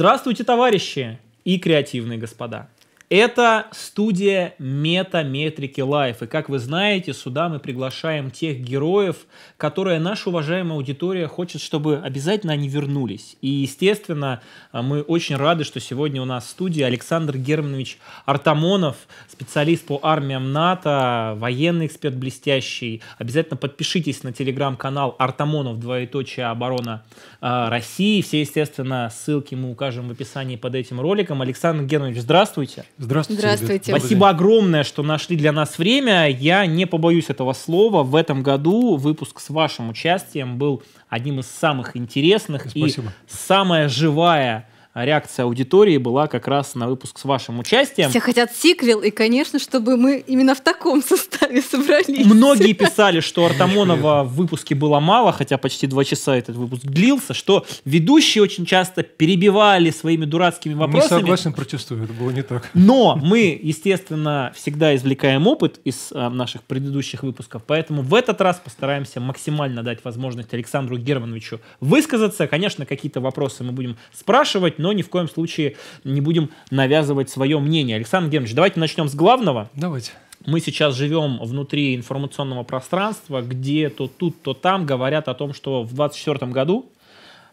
Здравствуйте, товарищи и креативные господа. Это студия Метаметрики Лайф. И как вы знаете, сюда мы приглашаем тех героев, которые наша уважаемая аудитория хочет, чтобы обязательно они вернулись. И, естественно, мы очень рады, что сегодня у нас в студии Александр Германович Артамонов, специалист по армиям НАТО, военный эксперт блестящий. Обязательно подпишитесь на телеграм-канал Артамонов, двоеточие оборона а, России. Все, естественно, ссылки мы укажем в описании под этим роликом. Александр Генович, здравствуйте. Здравствуйте. Здравствуйте. Спасибо огромное, что нашли для нас время. Я не побоюсь этого слова. В этом году выпуск с вашим участием был одним из самых интересных Спасибо. и самая живая а реакция аудитории была как раз на выпуск с вашим участием. Все хотят сиквел, и, конечно, чтобы мы именно в таком составе собрались. Многие писали, что Артамонова в выпуске было мало, хотя почти два часа этот выпуск длился, что ведущие очень часто перебивали своими дурацкими вопросами. не согласен, протестую, это было не так. Но мы, естественно, всегда извлекаем опыт из э, наших предыдущих выпусков, поэтому в этот раз постараемся максимально дать возможность Александру Германовичу высказаться. Конечно, какие-то вопросы мы будем спрашивать, но ни в коем случае не будем навязывать свое мнение. Александр Геннадьевич, давайте начнем с главного. Давайте. Мы сейчас живем внутри информационного пространства, где то тут, то там говорят о том, что в 2024 году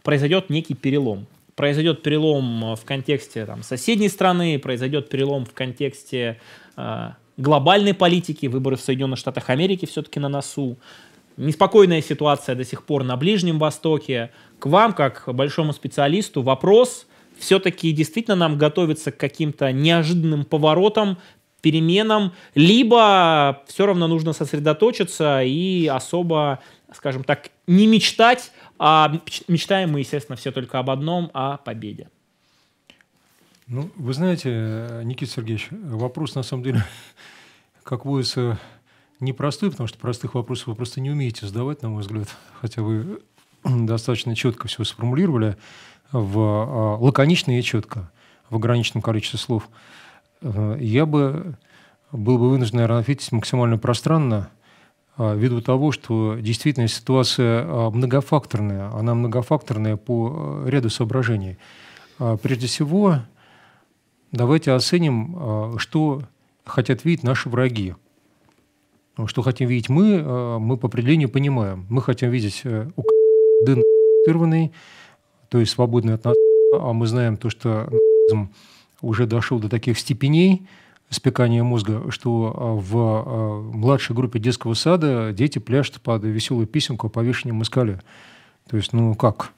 произойдет некий перелом произойдет перелом э, в контексте там, соседней страны, произойдет перелом в контексте э, глобальной политики, выборы в Соединенных Штатах Америки все-таки на носу. Неспокойная ситуация до сих пор на Ближнем Востоке. К вам, как большому специалисту, вопрос, все-таки действительно нам готовиться к каким-то неожиданным поворотам, переменам, либо все равно нужно сосредоточиться и особо, скажем так, не мечтать, а мечтаем мы, естественно, все только об одном, о победе. Ну, вы знаете, Никита Сергеевич, вопрос на самом деле, как водится, непростой, потому что простых вопросов вы просто не умеете задавать, на мой взгляд, хотя вы достаточно четко все сформулировали в, а, лаконично и четко, в ограниченном количестве слов, э, я бы был бы вынужден, наверное, ответить максимально пространно, а, ввиду того, что действительно ситуация а, многофакторная. Она многофакторная по э, ряду соображений. Прежде всего, давайте оценим, что хотят видеть наши враги. Что хотим видеть мы, мы по определению понимаем. Мы хотим видеть э, дын то есть свободный от нас. А мы знаем то, что уже дошел до таких степеней спекания мозга, что а, в а, младшей группе детского сада дети пляшут под веселую песенку о повешении москаля. То есть, ну как?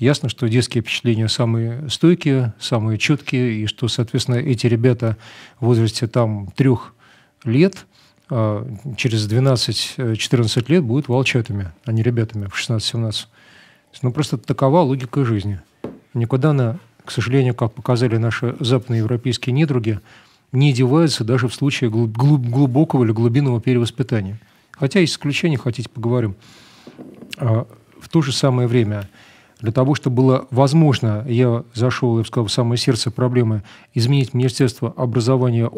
Ясно, что детские впечатления самые стойкие, самые четкие, и что, соответственно, эти ребята в возрасте там трех лет а, – через 12-14 э, лет будут волчатами, а не ребятами в 16-17. Ну, просто такова логика жизни. Никуда она, к сожалению, как показали наши западноевропейские недруги, не девается даже в случае глубокого или глубинного перевоспитания. Хотя есть исключения, хотите, поговорим. А, в то же самое время, для того, чтобы было возможно, я зашел, я бы сказал, в самое сердце проблемы, изменить Министерство образования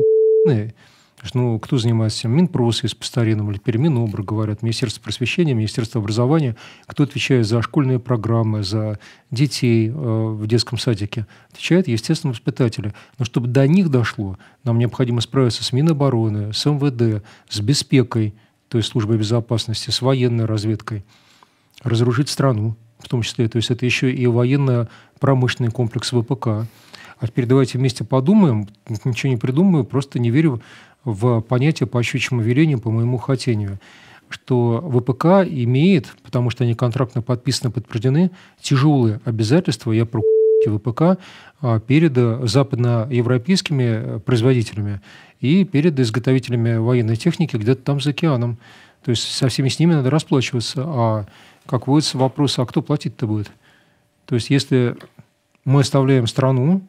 ну, кто занимается Минпрос есть по старинам или Перминобр, говорят, Министерство просвещения, Министерство образования, кто отвечает за школьные программы, за детей э, в детском садике, отвечают, естественно, воспитатели. Но чтобы до них дошло, нам необходимо справиться с Минобороны, с МВД, с беспекой, то есть службой безопасности, с военной разведкой, разоружить страну в том числе. То есть это еще и военно-промышленный комплекс ВПК. А теперь давайте вместе подумаем, ничего не придумаю, просто не верю в понятие по щучьему велению, по моему хотению что ВПК имеет, потому что они контрактно подписаны, подтверждены, тяжелые обязательства, я про ВПК, а, перед э, западноевропейскими э, производителями и перед изготовителями военной техники где-то там за океаном. То есть со всеми с ними надо расплачиваться. А как вводится вопрос, а кто платить-то будет? То есть если мы оставляем страну,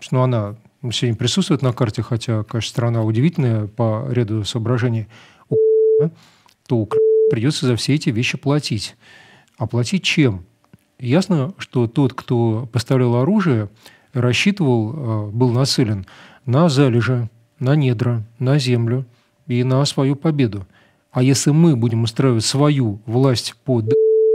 что ну, она сегодня присутствует на карте, хотя, конечно, страна удивительная по ряду соображений, то Украине придется за все эти вещи платить. А платить чем? Ясно, что тот, кто поставлял оружие, рассчитывал, э, был нацелен на залежи, на недра, на землю и на свою победу. А если мы будем устраивать свою власть под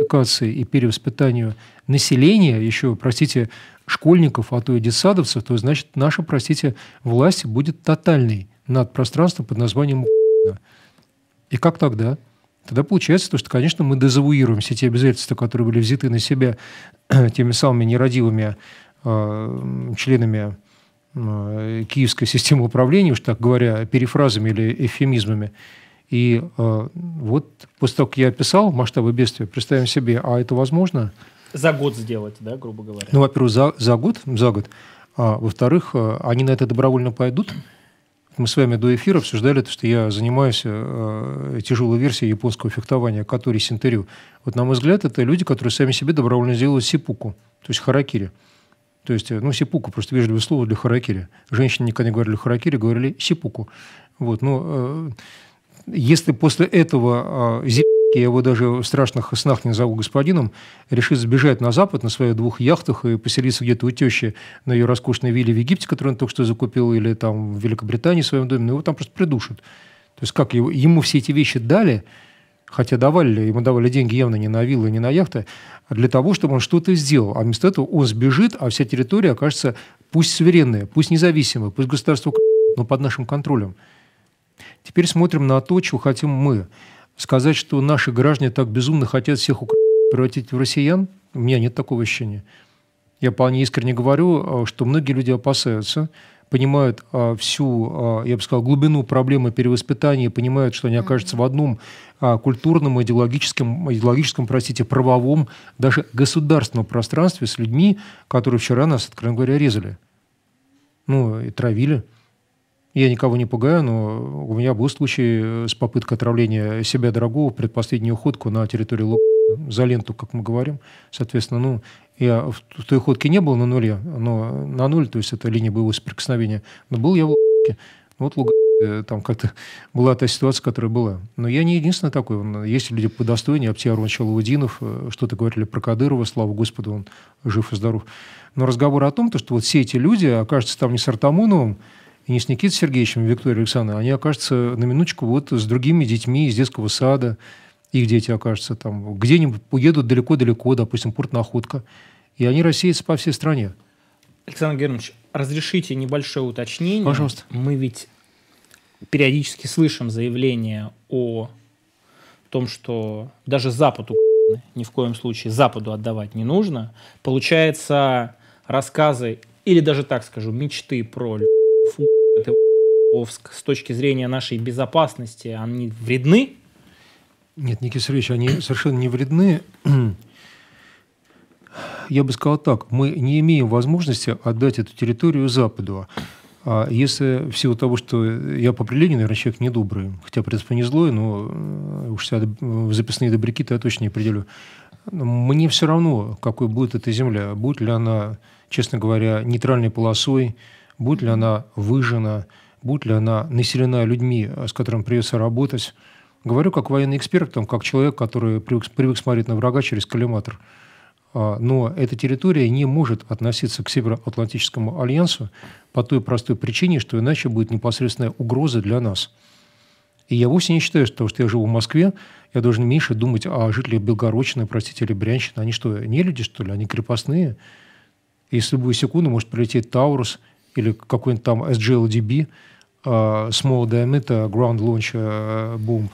переэдукации и перевоспитанию населения, еще, простите, школьников, а то и детсадовцев, то значит наша, простите, власть будет тотальной над пространством под названием И как тогда? Тогда получается то, что, конечно, мы дезавуируем все те обязательства, которые были взяты на себя теми самыми нерадивыми э, членами э, киевской системы управления, уж так говоря, перефразами или эфемизмами. И э, вот после того, как я описал масштабы бедствия, представим себе, а это возможно? За год сделать, да, грубо говоря? Ну, во-первых, за, за год, за год. А, во-вторых, э, они на это добровольно пойдут. Мы с вами до эфира обсуждали то, что я занимаюсь э, тяжелой версией японского фехтования, который синтерю. Вот, на мой взгляд, это люди, которые сами себе добровольно сделали сипуку, то есть харакири. То есть, э, ну, сипуку, просто вежливое слово для харакири. Женщины никогда не говорили харакири, говорили сипуку. Вот, ну, э, если после этого а, я его даже в страшных снах не назову господином, решит сбежать на Запад на своих двух яхтах и поселиться где-то у тещи на ее роскошной вилле в Египте, которую он только что закупил, или там в Великобритании в своем доме, но ну, его там просто придушат. То есть как его, ему все эти вещи дали, хотя давали, ему давали деньги явно не на виллы, не на яхты, для того, чтобы он что-то сделал. А вместо этого он сбежит, а вся территория окажется пусть суверенная, пусть независимая, пусть государство но под нашим контролем. Теперь смотрим на то, чего хотим мы. Сказать, что наши граждане так безумно хотят всех укра... превратить в россиян, у меня нет такого ощущения. Я вполне искренне говорю, а, что многие люди опасаются, понимают а, всю, а, я бы сказал, глубину проблемы перевоспитания, понимают, что они окажутся в одном культурном, идеологическом, идеологическом, простите, правовом, даже государственном пространстве с людьми, которые вчера нас, откровенно говоря, резали. Ну, и травили. Я никого не пугаю, но у меня был случай э, с попыткой отравления себя дорогого предпоследнюю ходку на территории Лук за ленту, как мы говорим. Соответственно, ну, я в, той ходке не был на нуле, но на нуль, то есть это линия боевого соприкосновения, но был я в Луганске. Ну, вот луга, э, там как-то была та ситуация, которая была. Но я не единственный такой. Есть люди по достоинству, Аптиар Челаудинов, э, что-то говорили про Кадырова, слава Господу, он жив и здоров. Но разговор о том, то, что вот все эти люди окажутся там не с Артамоновым, и не с Никитой Сергеевичем и а Викторией Александровной, они окажутся на минуточку вот с другими детьми из детского сада, их дети окажутся там, где-нибудь уедут далеко-далеко, допустим, порт Находка, и они рассеются по всей стране. Александр Германович, разрешите небольшое уточнение. Пожалуйста. Мы ведь периодически слышим заявление о том, что даже Западу ни в коем случае Западу отдавать не нужно. Получается, рассказы или даже так скажу, мечты про это Овск, с точки зрения нашей безопасности, они вредны? Нет, Никита Сергеевич, они совершенно не вредны. Я бы сказал так, мы не имеем возможности отдать эту территорию Западу. А если в силу того, что я по определению, наверное, человек недобрый, хотя, в принципе, не злой, но э, уж себя в записные добряки-то я точно не определю. Мне все равно, какой будет эта земля. Будет ли она, честно говоря, нейтральной полосой, будет ли она выжжена, будет ли она населена людьми, э, с которыми придется работать. Говорю как военный эксперт, там, как человек, который привык, привык смотреть на врага через коллиматор. А, но эта территория не может относиться к Североатлантическому альянсу по той простой причине, что иначе будет непосредственная угроза для нас. И я вовсе не считаю, что, что я живу в Москве, я должен меньше думать о жителях Белгородчины, простите, или Брянщины. Они что, не люди, что ли? Они крепостные? И с любую секунду может прилететь Таурус или какой-нибудь там SGLDB, Small Diameter Ground Launch э, Bomb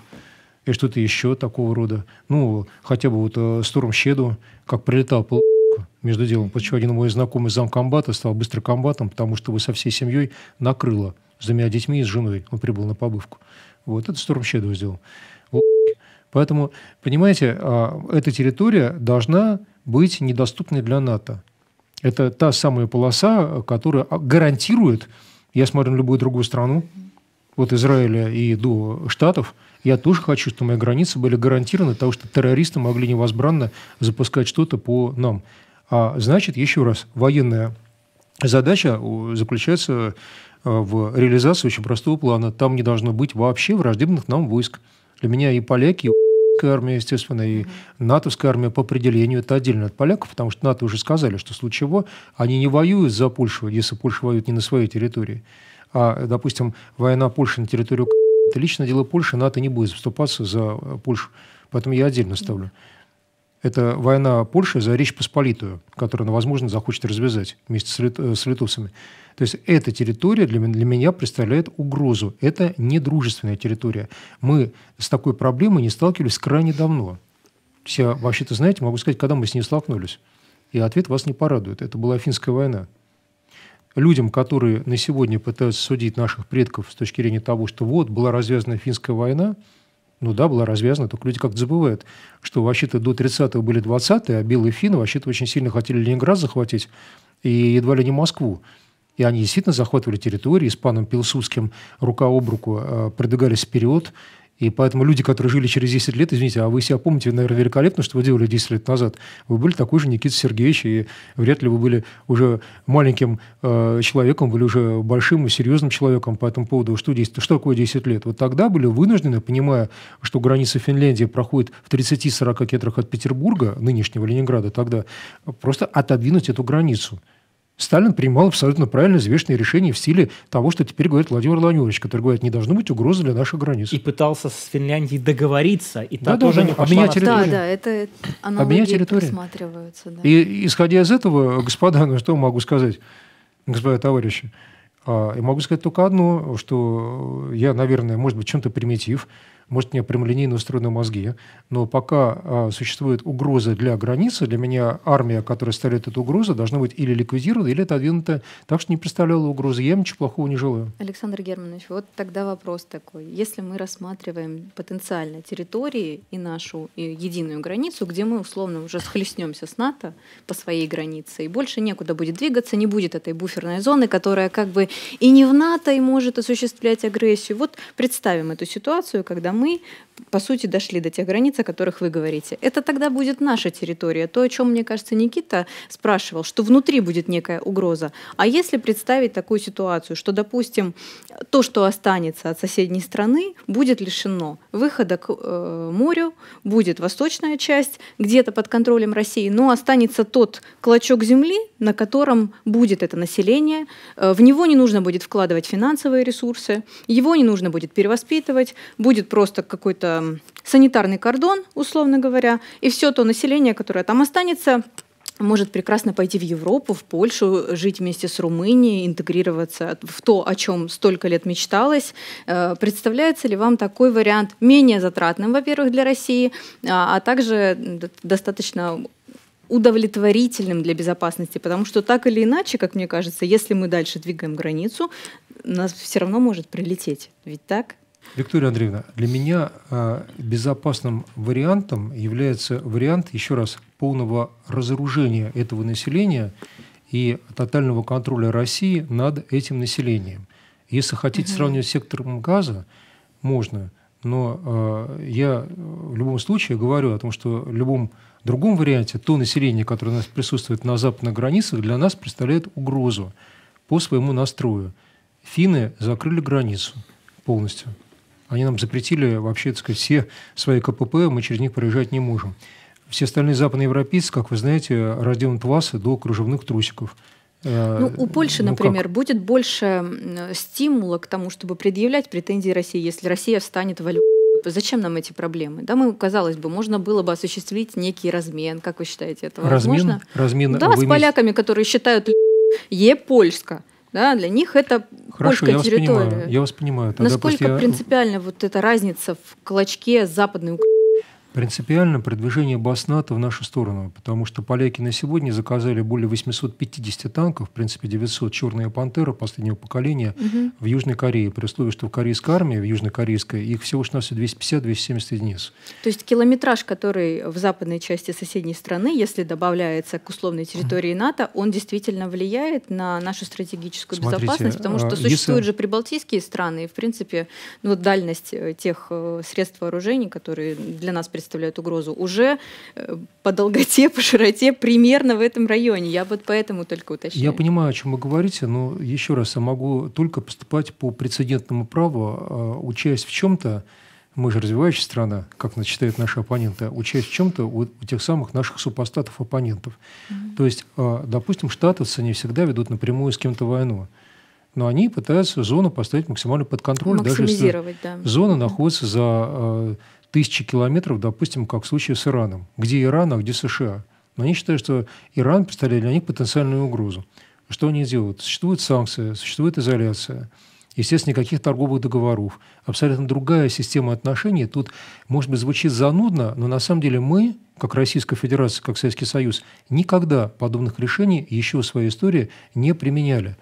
и что-то еще такого рода. Ну, хотя бы вот э, Storm Shadow, как прилетал по между делом. Почему один мой знакомый замкомбата стал быстро комбатом, потому что его со всей семьей накрыло с двумя детьми и с женой. Он прибыл на побывку. Вот это Storm Shadow сделал. Поэтому, понимаете, а, эта территория должна быть недоступной для НАТО. Это та самая полоса, которая гарантирует, я смотрю на любую другую страну, вот Израиля и до Штатов, я тоже хочу, чтобы мои границы были гарантированы, того, что террористы могли невозбранно запускать что-то по нам. А значит, еще раз, военная задача э, заключается э, в реализации очень простого плана. Там не должно быть вообще враждебных нам войск. Для меня и поляки, и российская армия, естественно, и натовская армия по определению это отдельно от поляков, потому что НАТО уже сказали, что в случае чего они не воюют за Польшу, если Польша воюет не на своей территории. А, допустим, война Польши на территорию это лично дело Польши, НАТО не будет вступаться за Польшу. Поэтому я отдельно ставлю. Это война Польши за Речь Посполитую, которую она, возможно, захочет развязать вместе с, лит... Э, с литовцами. То есть эта территория для, для меня представляет угрозу. Это недружественная территория. Мы с такой проблемой не сталкивались крайне давно. Все вообще-то, знаете, могу сказать, когда мы с ней столкнулись. И ответ вас не порадует. Это была Финская война. Людям, которые на сегодня пытаются судить наших предков с точки зрения того, что вот, была развязана Финская война, ну да, была развязана, только люди как-то забывают, что вообще-то до 30-х были 20-е, а белые финны вообще-то очень сильно хотели Ленинград захватить и едва ли не Москву. И они действительно захватывали территории, с паном Пилсудским рука об руку э, продвигались вперед. И поэтому люди, которые жили через 10 лет, извините, а вы себя помните, наверное, великолепно, что вы делали 10 лет назад. Вы были такой же Никита Сергеевич, и вряд ли вы были уже маленьким э, человеком, были уже большим и серьезным человеком по этому поводу. Что, 10, что такое 10 лет? Вот тогда были вынуждены, понимая, что граница Финляндии проходит в 30-40 километрах от Петербурга, нынешнего Ленинграда тогда, просто отодвинуть эту границу. Сталин принимал абсолютно правильно взвешенные решения в силе того, что теперь говорит Владимир Владимирович, который говорит, не должно быть угрозы для наших границ. И пытался с Финляндией договориться, и та да, тоже не пошла территорию. Да, да, это аналогии территорию. просматриваются. Да. И исходя из этого, господа, ну что могу сказать, господа товарищи, а, я могу сказать только одно, что я, наверное, может быть, чем-то примитив, может, мне прямолинейно устроены мозги, но пока э, существует угроза для границы, для меня армия, которая ставит эту угрозу, должна быть или ликвидирована, или отодвинута так, что не представляла угрозы. Я ничего плохого не желаю. Александр Германович, вот тогда вопрос такой. Если мы рассматриваем потенциально территории и нашу и единую границу, где мы условно уже схлестнемся с НАТО по своей границе, и больше некуда будет двигаться, не будет этой буферной зоны, которая как бы и не в НАТО и может осуществлять агрессию. Вот представим эту ситуацию, когда мы мы, по сути, дошли до тех границ, о которых вы говорите. Это тогда будет наша территория. То, о чем, мне кажется, Никита спрашивал, что внутри будет некая угроза. А если представить такую ситуацию, что, допустим, то, что останется от соседней страны, будет лишено выхода к э, морю, будет восточная часть где-то под контролем России, но останется тот клочок земли, на котором будет это население. Э, в него не нужно будет вкладывать финансовые ресурсы, его не нужно будет перевоспитывать, будет просто просто какой-то санитарный кордон, условно говоря, и все то население, которое там останется, может прекрасно пойти в Европу, в Польшу, жить вместе с Румынией, интегрироваться в то, о чем столько лет мечталось. Э, представляется ли вам такой вариант менее затратным, во-первых, для России, а, а также достаточно удовлетворительным для безопасности, потому что так или иначе, как мне кажется, если мы дальше двигаем границу, нас все равно может прилететь. Ведь так? Виктория Андреевна, для меня а, безопасным вариантом является вариант, еще раз, полного разоружения этого населения и тотального контроля России над этим населением. Если хотите угу. сравнивать с сектором газа, можно, но э, я в любом случае говорю о том, что в любом другом варианте то население, которое у нас присутствует на западных границах, для нас представляет угрозу по своему настрою. Финны закрыли границу полностью. Они нам запретили вообще, так сказать, все свои КПП, мы через них проезжать не можем. Все остальные западноевропейцы, как вы знаете, разделаны вас до кружевных трусиков. Э, ну, у Польши, ну, например, как? будет больше стимула к тому, чтобы предъявлять претензии России, если Россия встанет в Зачем нам эти проблемы? Да, мы, казалось бы, можно было бы осуществить некий размен. Как вы считаете, это возможно? Размен? размен да, с поляками, которые считают е польска. Да, для них это Хорошо, польская я территория. Вас понимаю, я вас понимаю. Тогда Насколько я... Э, принципиально вот эта разница в клочке западной Украины? Принципиально продвижение Басната в нашу сторону, потому что поляки на сегодня заказали более 850 танков, в принципе 900 «Черная пантера» последнего поколения угу. в Южной Корее, при условии, что в корейской армии, в южнокорейской, их всего лишь на все 250-270 единиц. То есть километраж, который в западной части соседней страны, если добавляется к условной территории НАТО, он действительно влияет на нашу стратегическую Смотрите, безопасность, потому что а, если... существуют же прибалтийские страны, и, в принципе, ну, дальность э, тех э, средств вооружений, которые для нас представляют представляют угрозу, уже э, по долготе, по широте примерно в этом районе. Я вот поэтому только уточняю. Я понимаю, о чем вы говорите, но еще раз, я могу только поступать по прецедентному праву, а, учаясь в чем-то, мы же развивающая страна, как нас считают наши оппоненты, а учаясь в чем-то у, у тех самых наших супостатов оппонентов. Mm-hmm. То есть, а, допустим, штатовцы не всегда ведут напрямую с кем-то войну но они пытаются зону поставить максимально под контроль, даже если да. зона находится за тысячи километров, допустим, как в случае с Ираном. Где Иран, а где США? Но они считают, что Иран представляет для них потенциальную угрозу. А что они делают? Существуют санкции, существует изоляция. Естественно, никаких торговых договоров. Абсолютно другая система отношений. Тут, может быть, звучит занудно, но на самом деле мы, как Российская Федерация, как Советский Союз, никогда подобных решений еще в своей истории не применяли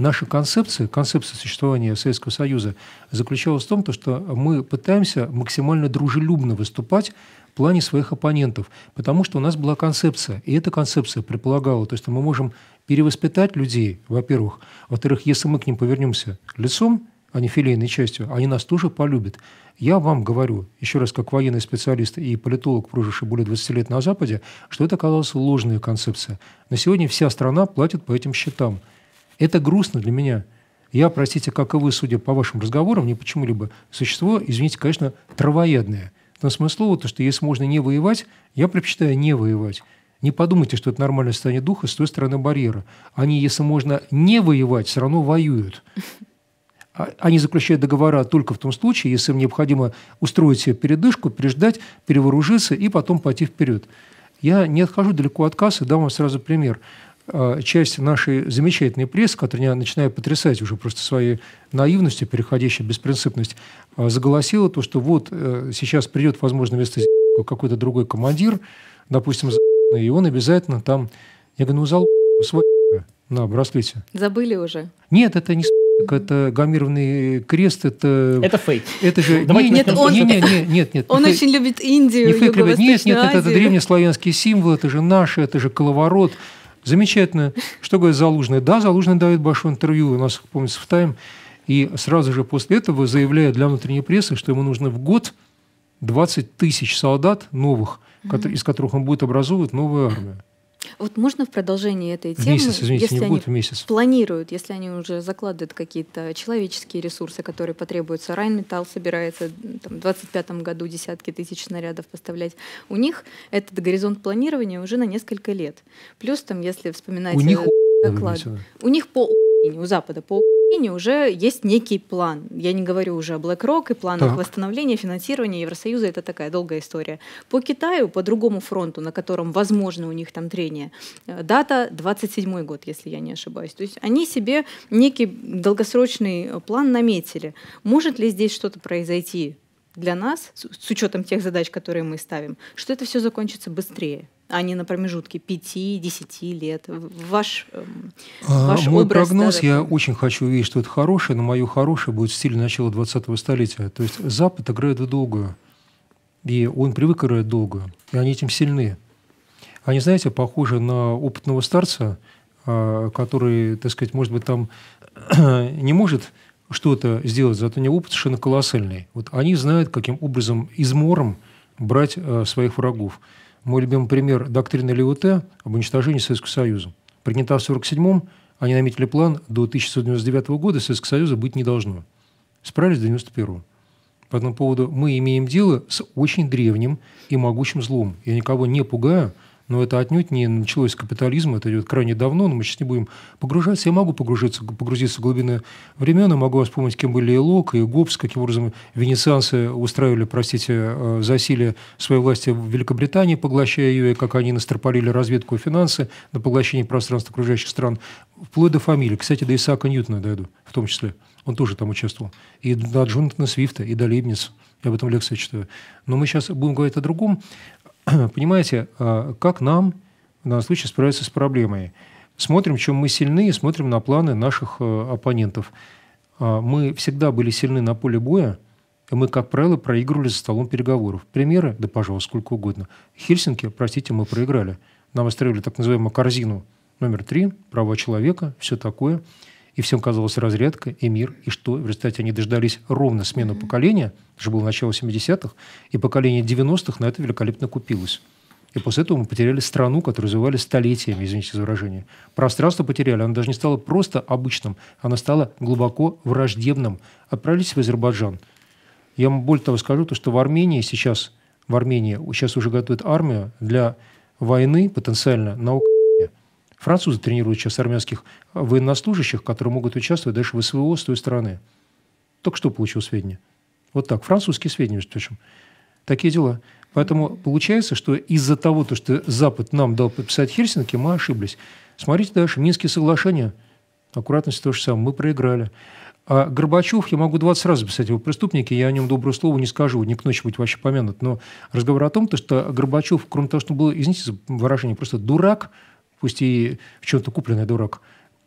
наша концепция, концепция существования Советского Союза заключалась в том, что мы пытаемся максимально дружелюбно выступать в плане своих оппонентов, потому что у нас была концепция, и эта концепция предполагала, то, что мы можем перевоспитать людей, во-первых, во-вторых, если мы к ним повернемся лицом, а не филейной частью, они нас тоже полюбят. Я вам говорю, еще раз, как военный специалист и политолог, проживший более 20 лет на Западе, что это оказалась ложная концепция. На сегодня вся страна платит по этим счетам – это грустно для меня. Я, простите, как и вы, судя по вашим разговорам, не почему-либо существо, извините, конечно, травоядное. В том то, что если можно не воевать, я предпочитаю не воевать. Не подумайте, что это нормальное состояние духа с той стороны барьера. Они, если можно не воевать, все равно воюют. А, они заключают договора только в том случае, если им необходимо устроить себе передышку, переждать, перевооружиться и потом пойти вперед. Я не отхожу далеко от кассы, дам вам сразу пример. Э, часть нашей замечательной прессы, которая начинает потрясать уже просто своей наивностью, переходящей в беспринципность, э, заголосила то, что вот э, сейчас придет, возможно, вместо какой-то другой командир, допустим, и он обязательно там... Я говорю, ну, зал свой на браслете. Забыли уже? Нет, это не это гамированный крест, это... Это фейк. Это же... Давайте нет, нет, не нет, нет, нет, нет. Он это... очень любит Индию, не фейк, Нет, нет, это, это древнеславянский символ, это же наше, это же коловорот. Замечательно. Что говорит Залужный? Да, Залужный дает большое интервью, у нас, помнится, в «Тайм», и сразу же после этого заявляет для внутренней прессы, что ему нужно в год 20 тысяч солдат новых, mm-hmm. из которых он будет образовывать новую армию. Вот можно в продолжении этой темы, месяц, извините, если не они год, месяц. планируют, если они уже закладывают какие-то человеческие ресурсы, которые потребуются, Райнметалл собирается там, в 2025 году десятки тысяч снарядов поставлять, у них этот горизонт планирования уже на несколько лет. Плюс там, если вспоминать у них э, доклад, у них по у Запада по уже есть некий план. Я не говорю уже о BlackRock и планах так. восстановления, финансирования Евросоюза. Это такая долгая история. По Китаю, по другому фронту, на котором, возможно, у них там трение, э, дата 27 год, если я не ошибаюсь. То есть они себе некий долгосрочный э, план наметили. Может ли здесь что-то произойти для нас, с учетом тех задач, которые мы ставим, что это все закончится быстрее? а не на промежутке 5-10 лет. Ваш, эм, а, ваш мой образ прогноз, даже... я очень хочу увидеть что это хорошее, но мое хорошее будет в стиле начала 20-го столетия. То есть Запад играет в долгую, и он привык играть долгую и они этим сильны. Они, знаете, похожи на опытного старца, а, который, так сказать, может быть, там не может что-то сделать, зато у него опыт совершенно колоссальный. Вот они знают, каким образом измором брать э, своих врагов. Мой любимый пример – доктрина ЛИУТ об уничтожении Советского Союза. Принята в 1947-м, они наметили план до 1999 года Советского Союза быть не должно. Справились до 1991 По этому поводу мы имеем дело с очень древним и могучим злом. Я никого не пугаю – но это отнюдь не началось с капитализма, это идет крайне давно, но мы сейчас не будем погружаться. Я могу погружиться, погрузиться в глубины времен, я могу вспомнить, кем были и Лок, и Гоббс, каким образом венецианцы устраивали, простите, э, засилие своей власти в Великобритании, поглощая ее, и как они настропалили разведку и финансы на поглощение пространства окружающих стран, вплоть до фамилии. Кстати, до Исаака Ньютона дойду в том числе. Он тоже там участвовал. И до Джонатана Свифта, и до Лейбница. Я об этом лекции читаю. Но мы сейчас будем говорить о другом. понимаете, а, как нам в данном случае справиться с проблемой? Смотрим, чем мы сильны, смотрим на планы наших э, оппонентов. А, мы всегда были сильны на поле боя, и мы, как правило, проигрывали за столом переговоров. Примеры, да, пожалуй, сколько угодно. Хельсинки, простите, мы проиграли. Нам оставили так называемую корзину номер три, права человека, все такое – и всем казалось разрядка и мир, и что. В результате они дождались ровно смену поколения, это же было начало 70-х, и поколение 90-х на это великолепно купилось. И после этого мы потеряли страну, которую развивали столетиями, извините за выражение. Пространство потеряли. Оно даже не стало просто обычным. Оно стало глубоко враждебным. Отправились в Азербайджан. Я вам более того скажу, то, что в Армении сейчас, в Армении сейчас уже готовят армию для войны потенциально на Украине. Французы тренируют сейчас армянских э, военнослужащих, которые могут участвовать Дальше в СВО с той стороны. Только что получил сведения. Вот так. Французские сведения, между прочим. Такие дела. Поэтому получается, что из-за того, то, что Запад нам дал подписать Хельсинки, мы ошиблись. Смотрите дальше. Минские соглашения. Аккуратность то же самое. Мы проиграли. А Горбачев, я могу 20 раз записать его преступники, я о нем доброе слово не скажу, не к ночи будет вообще помянут. Но разговор о том, то, что Горбачев, кроме того, что был, извините за выражение, просто дурак – пусть и в чем-то купленный дурак.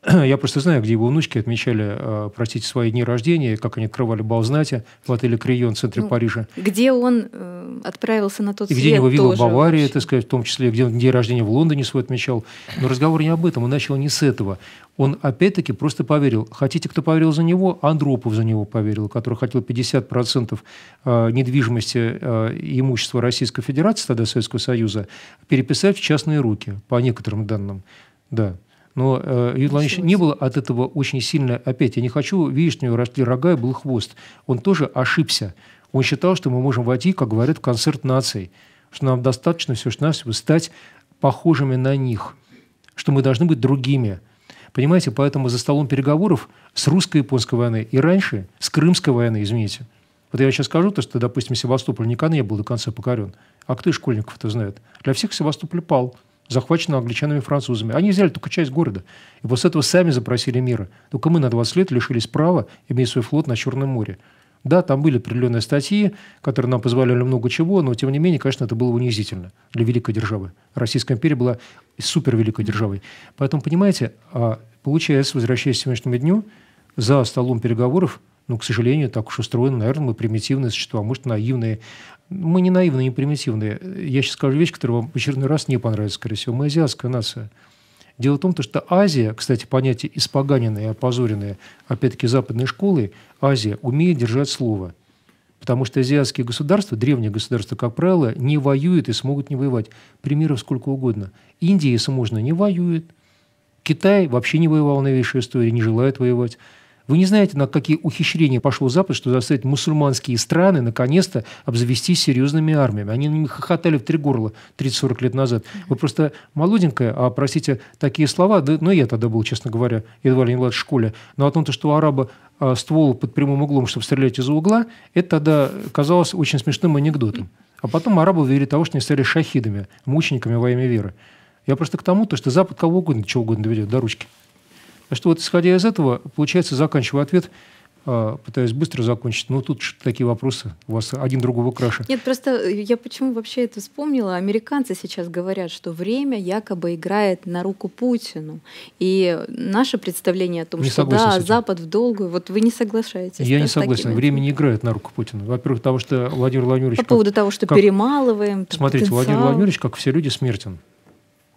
Я просто знаю, где его внучки отмечали, э, простите, свои дни рождения, как они открывали бал знати в отеле Крион в центре ну, Парижа. Где он э, отправился на тот и где его видел в Баварии, так сказать, в том числе, где он день рождения в Лондоне свой отмечал. Но разговор не об этом, он начал не с этого. Он опять-таки просто поверил. Хотите, кто поверил за него? Андропов за него поверил, который хотел 50% э, недвижимости и имущества Российской Федерации, тогда Советского Союза, переписать в частные руки, по некоторым данным. Да. Но э, Юрий Владимирович не был от этого очень сильно, опять, я не хочу видеть, у него росли рога и был хвост. Он тоже ошибся. Он считал, что мы можем войти, как говорят, в концерт наций, что нам достаточно все что навсего стать похожими на них, что мы должны быть другими. Понимаете, поэтому за столом переговоров с русско-японской войны и раньше с крымской войны, извините, вот я сейчас скажу, то, что, допустим, Севастополь никогда не был до конца покорен. А кто из школьников это знает? Для всех Севастополь пал – захвачена англичанами и французами. Они взяли только часть города. И после этого сами запросили мира. Только мы на 20 лет лишились права иметь свой флот на Черном море. Да, там были определенные статьи, которые нам позволяли много чего, но тем не менее, конечно, это было унизительно для великой державы. Российская империя была супервеликой державой. Поэтому, понимаете, а, получается, возвращаясь к сегодняшнему дню, за столом переговоров – ну, к сожалению, так уж устроено. Наверное, мы примитивные существа, может, наивные. Мы не наивные, не примитивные. Я сейчас скажу вещь, которая вам в очередной раз не понравится, скорее всего. Мы азиатская нация. Дело в том, что Азия, кстати, понятие испоганенное и опозоренное, опять-таки, западной школы, Азия умеет держать слово. Потому что азиатские государства, древние государства, как правило, не воюют и смогут не воевать. Примеров сколько угодно. Индия, если можно, не воюет. Китай вообще не воевал в новейшей истории, не желает воевать. Вы не знаете, на какие ухищрения пошел Запад, что заставить мусульманские страны наконец-то обзавестись серьезными армиями. Они на них хохотали в три горла 30-40 лет назад. Вы просто молоденькая, а, простите, такие слова, да, ну, я тогда был, честно говоря, едва ли не в школе, но о том, что у араба а, ствол под прямым углом, чтобы стрелять из-за угла, это тогда казалось очень смешным анекдотом. А потом арабы верили того, что они стали шахидами, мучениками во имя веры. Я просто к тому, то, что Запад кого угодно, чего угодно доведет до ручки что вот исходя из этого, получается, заканчивая ответ, а, пытаюсь быстро закончить, но тут такие вопросы у вас один другого краше. Нет, просто э, я почему вообще это вспомнила? Американцы сейчас говорят, что время якобы играет на руку Путину. И наше представление о том, не что да, Запад в долгую, вот вы не соглашаетесь. Я не согласен. Такими? Время не играет на руку Путину. Во-первых, потому что Владимир Владимирович... По как, того, что как, перемалываем. Смотрите, потенциал. Владимир Владимирович, как все люди, смертен.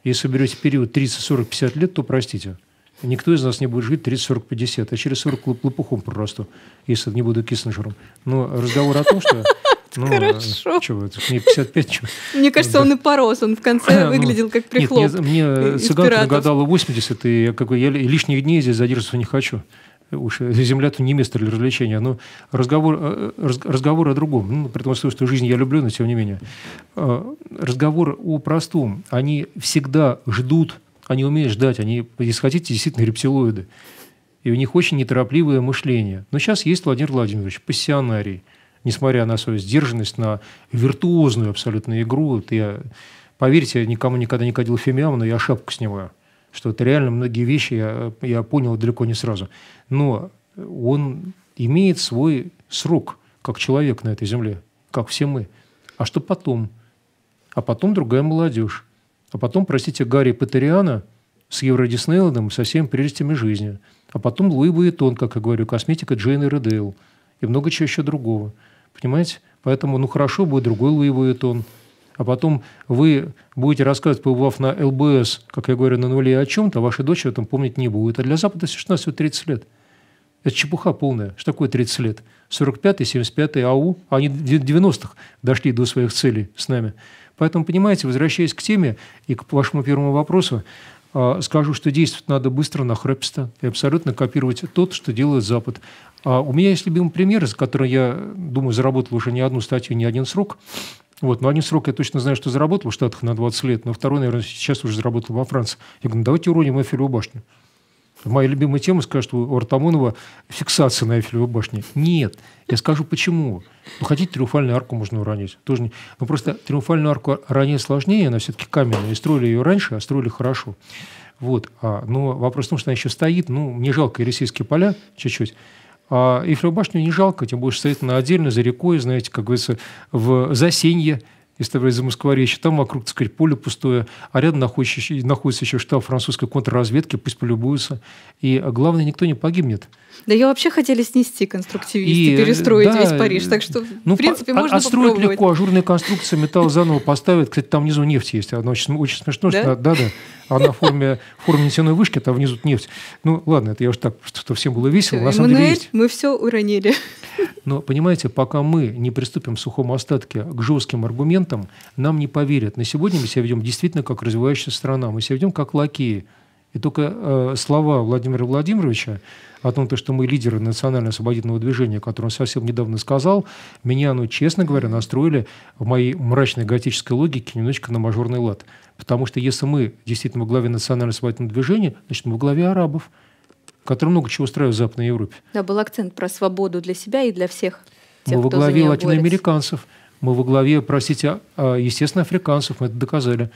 Если берете период 30, 40, 50 лет, то простите. Никто из нас не будет жить 30, 40, 50, а через 40 лопухом просто, если не буду Киссинджером. Но ну, разговор о том, что... Ну, Хорошо. Чего, мне 55, чего? Мне кажется, он и порос, он в конце ну, выглядел как прихлоп. Нет, мне цыганка нагадала 80, и я, какой, я лишних дней здесь задерживаться не хочу уж э, земля-то не место для развлечения, но разговор, э, э, разговор о другом, ну, при том, что жизнь я люблю, но тем не менее. Разговор о простом. Они всегда ждут они умеют ждать, они, если хотите, действительно рептилоиды. И у них очень неторопливое мышление. Но сейчас есть Владимир Владимирович, пассионарий. Несмотря на свою сдержанность, на виртуозную абсолютно игру, вот я, поверьте, никому никогда не кадил фемиам, но я шапку снимаю. Что это реально многие вещи я, я понял далеко не сразу. Но он имеет свой срок, как человек на этой земле, как все мы. А что потом? А потом другая молодежь а потом, простите, Гарри Патериана с Евродиснейлендом со всеми прелестями жизни, а потом Луи Буэтон, как я говорю, косметика Джейн Редейл и много чего еще другого. Понимаете? Поэтому, ну хорошо, будет другой Луи Буэтон. А потом вы будете рассказывать, побывав на ЛБС, как я говорю, на нуле о чем-то, а ваша дочь о этом помнить не будет. А для Запада 16 30 лет. Это чепуха полная. Что такое 30 лет? 45-й, 75-й АУ, они в 90-х дошли до своих целей с нами. Поэтому, понимаете, возвращаясь к теме и к вашему первому вопросу, а, скажу, что действовать надо быстро, нахраписто и абсолютно копировать тот, что делает Запад. А у меня есть любимый пример, за который я, думаю, заработал уже не одну статью, не один срок. Вот, но один срок я точно знаю, что заработал в Штатах на 20 лет, но второй, наверное, сейчас уже заработал во Франции. Я говорю, ну, давайте уроним Эфелеву башню. Моя любимая тема скажет, что у Артамонова фиксация на Эйфелевой башне. Нет. Я скажу, почему. Ну, хотите, триумфальную арку можно уронить. Тоже не... Ну, просто триумфальную арку ранее сложнее, она все-таки каменная. И строили ее раньше, а строили хорошо. Вот. А, но вопрос в том, что она еще стоит. Ну, мне жалко Елисейские поля чуть-чуть. А Эйфелеву башню не жалко, тем больше стоит она отдельно за рекой, знаете, как говорится, в засенье – если брать за Москворечье, а там вокруг, так сказать, поле пустое, а рядом находится, находится еще штаб французской контрразведки, пусть полюбуются. И а, главное, никто не погибнет. Да я вообще хотели снести конструктивисты, и, э, перестроить да, весь Париж, так что, ну, в принципе, по- а, можно отстроить попробовать. легко, ажурные конструкции, металл заново поставят. Кстати, там внизу нефть есть, она очень, очень смешно, да? что, да, да, она в форме, в форме нефтяной вышки, там внизу нефть. Ну, ладно, это я уж так, что всем было весело, все, на самом Эммануэль, деле есть. мы все уронили. Но, понимаете, пока мы не приступим в сухом остатке к жестким аргументам, нам не поверят. На сегодня мы себя ведем действительно как развивающаяся страна. Мы себя ведем как лакеи. И только э, слова Владимира Владимировича о том, то, что мы лидеры национально-освободительного движения, которое он совсем недавно сказал, меня, ну, честно говоря, настроили в моей мрачной готической логике немножечко на мажорный лад. Потому что если мы действительно во главе национально-освободительного движения, значит, мы в главе арабов который много чего устраивает в Западной Европе. Да, был акцент про свободу для себя и для всех. Тех, мы во главе латиноамериканцев, борется. мы во главе, простите, а, естественно, африканцев, мы это доказали.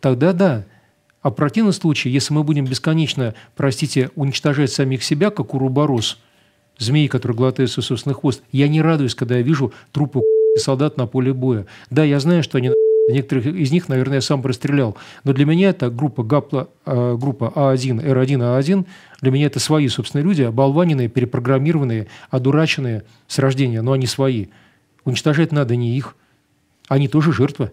Тогда да. А в противном случае, если мы будем бесконечно, простите, уничтожать самих себя, как уруборос, змеи, которые глотают свой собственный хвост, я не радуюсь, когда я вижу трупы солдат на поле боя. Да, я знаю, что они Некоторых из них, наверное, я сам прострелял. Но для меня это группа Гапла, э, группа А1, Р1, А1. Для меня это свои, собственно, люди, оболваненные, перепрограммированные, одураченные с рождения, но они свои. Уничтожать надо не их. Они тоже жертвы.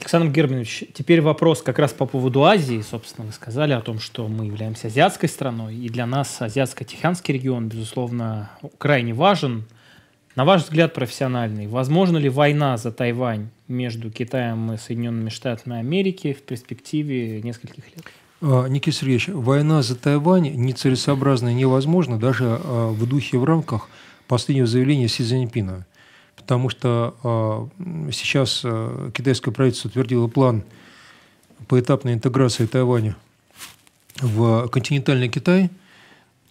Александр Германович, теперь вопрос как раз по поводу Азии. Собственно, вы сказали о том, что мы являемся азиатской страной, и для нас азиатско-тиханский регион, безусловно, крайне важен – на ваш взгляд профессиональный, возможно ли война за Тайвань между Китаем и Соединенными Штатами Америки в перспективе нескольких лет? А, Никита Сергеевич, война за Тайвань и невозможна даже а, в духе в рамках последнего заявления Си Цзиньпина. Потому что а, сейчас китайское правительство утвердило план поэтапной интеграции Тайваня в континентальный Китай –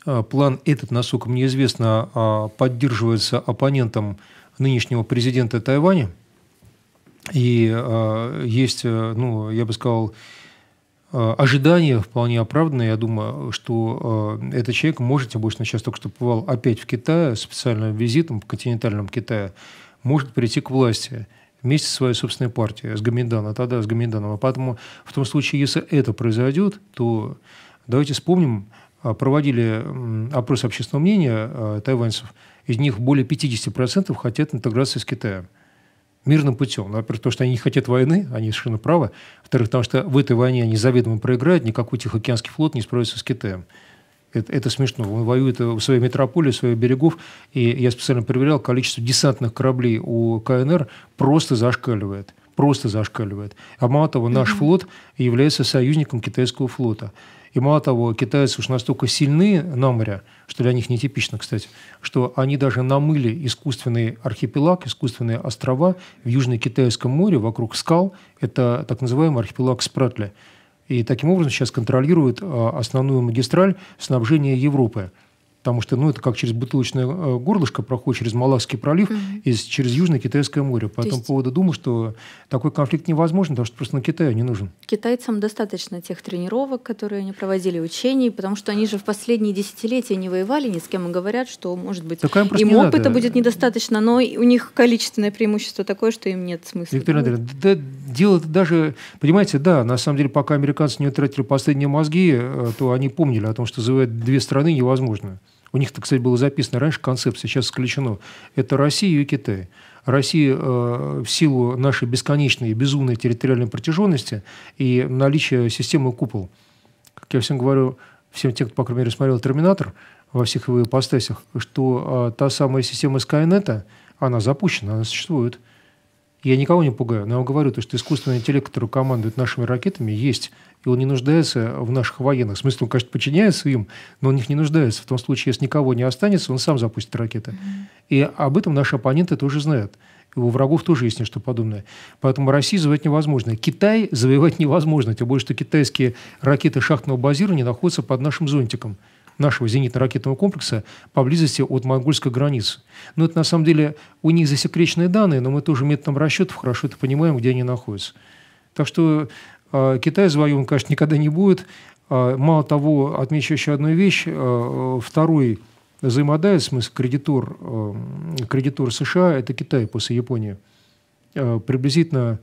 Э, план этот, насколько мне известно, а, поддерживается оппонентом нынешнего президента Тайваня. И э, есть, э, ну, я бы сказал, ожидания вполне оправданные. Я думаю, что этот человек может, тем больше он сейчас только что побывал опять в Китае, специальным визитом в континентальном Китае, может прийти к власти вместе со своей собственной партией, с Гамиданом, а тогда с Гамиданом. А поэтому в том случае, если это произойдет, то давайте вспомним а, проводили опрос общественного мнения а, тайваньцев, из них более 50% хотят интеграции с Китаем мирным путем. Во-первых, потому что они не хотят войны, они совершенно правы. Во-вторых, потому что в этой войне они заведомо проиграют, никакой Тихоокеанский флот не справится с Китаем. Это, это смешно. Он воюет в своей метрополии, в своих берегов. И я специально проверял, количество десантных кораблей у КНР просто зашкаливает. Просто зашкаливает. А мало того, наш флот является союзником китайского флота. И мало того, китайцы уж настолько сильны на море, что для них нетипично, кстати, что они даже намыли искусственный архипелаг, искусственные острова в Южно-Китайском море вокруг скал. Это так называемый архипелаг Спратли. И таким образом сейчас контролируют а, основную магистраль снабжения Европы потому что ну, это как через бутылочное э, горлышко проходит, через Малакский пролив угу. и через Южное Китайское море. По То этому есть... поводу думаю, что такой конфликт невозможен, потому что просто на Китаю не нужен. Китайцам достаточно тех тренировок, которые они проводили, учений, потому что они же в последние десятилетия не воевали ни с кем и говорят, что, может быть, так им, им опыта надо. будет недостаточно, но у них количественное преимущество такое, что им нет смысла. Виктория Андреевна, да, дело даже, понимаете, да, на самом деле, пока американцы не утратили последние мозги, э, то они помнили о том, что завоевать две страны невозможно. У них, кстати, было записано раньше концепция сейчас исключено. Это Россия и Китай. Россия э, в силу нашей бесконечной и безумной территориальной протяженности и наличия системы купол. Как я всем говорю, всем тем, кто, по крайней мере, смотрел «Терминатор», во всех его ипостасях, что э, та самая система Скайнета, она запущена, она существует – я никого не пугаю, но я говорю, то, что искусственный интеллект, который командует нашими ракетами, есть. И он не нуждается в наших военных. В смысле, он, конечно, подчиняется им, но он в них не нуждается. В том случае, если никого не останется, он сам запустит ракеты. И об этом наши оппоненты тоже знают. И у врагов тоже есть нечто подобное. Поэтому Россию завоевать невозможно. Китай завоевать невозможно. Тем более, что китайские ракеты шахтного базирования находятся под нашим зонтиком нашего зенитно-ракетного комплекса поблизости от монгольской границы. Но это на самом деле у них засекреченные данные, но мы тоже методом расчетов хорошо это понимаем, где они находятся. Так что э, Китай завоеван, конечно, никогда не будет. Э, мало того, отмечу еще одну вещь. Э, второй взаимодавец, в смысле кредитор, кредитор США – это Китай после Японии. Приблизительно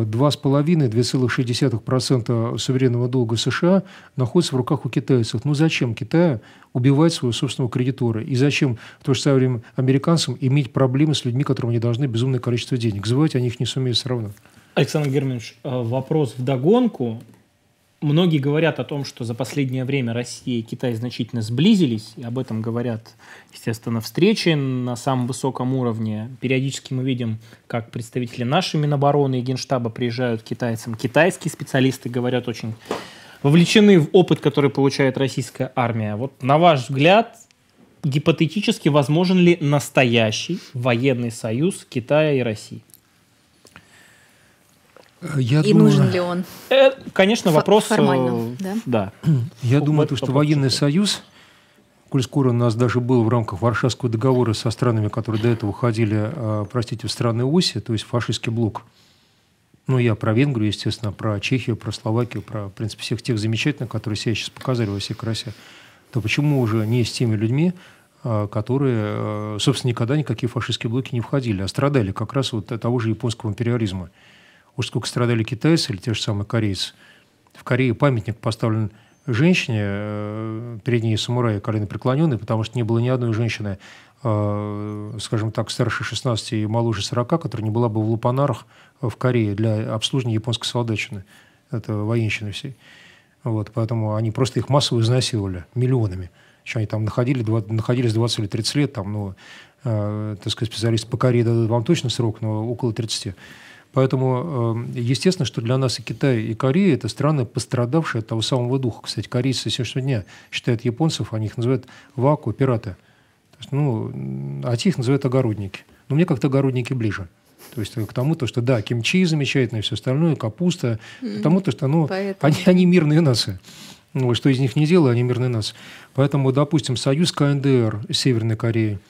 2,5-2,6% суверенного долга США находится в руках у китайцев. Ну зачем Китаю убивать своего собственного кредитора? И зачем в то же самое время американцам иметь проблемы с людьми, которым они должны безумное количество денег? Звать о них не сумеют все равно. Александр Германович, а вопрос в догонку многие говорят о том, что за последнее время Россия и Китай значительно сблизились, и об этом говорят, естественно, встречи на самом высоком уровне. Периодически мы видим, как представители нашей Минобороны и Генштаба приезжают к китайцам. Китайские специалисты говорят очень вовлечены в опыт, который получает российская армия. Вот на ваш взгляд, гипотетически возможен ли настоящий военный союз Китая и России? Я и думаю, нужен ли он? Э, конечно, Ф- вопрос... Э, формально, да? да. Я Фу, думаю, то, что военный союз, коль скоро у нас даже был в рамках Варшавского договора со странами, которые до этого ходили, э, простите, в страны оси, то есть фашистский блок, ну, я про Венгрию, естественно, про Чехию, про Словакию, про, в принципе, всех тех замечательных, которые себя сейчас показали во всей красе, то почему уже не с теми людьми, э, которые, собственно, никогда никакие фашистские блоки не входили, а страдали как раз вот от того же японского империализма – Уж сколько страдали китайцы или те же самые корейцы. В Корее памятник поставлен женщине, э, перед ней самураи колено преклоненные, потому что не было ни одной женщины, э, скажем так, старше 16 и моложе 40, которая не была бы в лупанарах э, в Корее для обслуживания японской солдатчины. Это военщины всей. Вот, поэтому они просто их массово изнасиловали миллионами. Еще они там находили, 20, находились 20 или 30 лет, там, ну, э, так сказать, специалист по Корее дадут вам точно срок, но около 30. Поэтому, эм, естественно, что для нас и Китай, и Корея – это страны, пострадавшие от того самого духа. Кстати, корейцы сегодняшнего дня считают японцев, они их называют ваку, пираты. Есть, ну, а те их называют огородники. Но мне как-то огородники ближе. То есть э, к тому, то, что да, кимчи замечательно, и все остальное, капуста, mm-hmm. к тому, то, что ну, они, они мирные нации. Ну, что из них не делай, они мирные нации. Поэтому, допустим, союз КНДР Северной Кореи –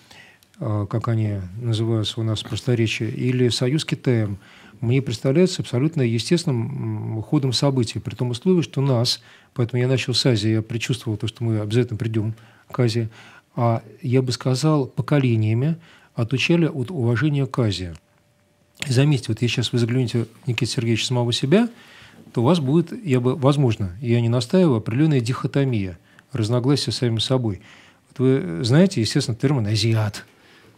а, как они называются у нас в просторечии, или союз Китаем мне представляется абсолютно естественным ходом событий, при том условии, что нас, поэтому я начал с Азии, я предчувствовал то, что мы обязательно придем к Азии, а я бы сказал, поколениями отучали от уважения к Азии. И заметьте, вот если сейчас вы загляните, Никита Сергеевич, самого себя, то у вас будет, я бы, возможно, я не настаиваю, определенная дихотомия, разногласия с самим собой. Вот вы знаете, естественно, термин «азиат»,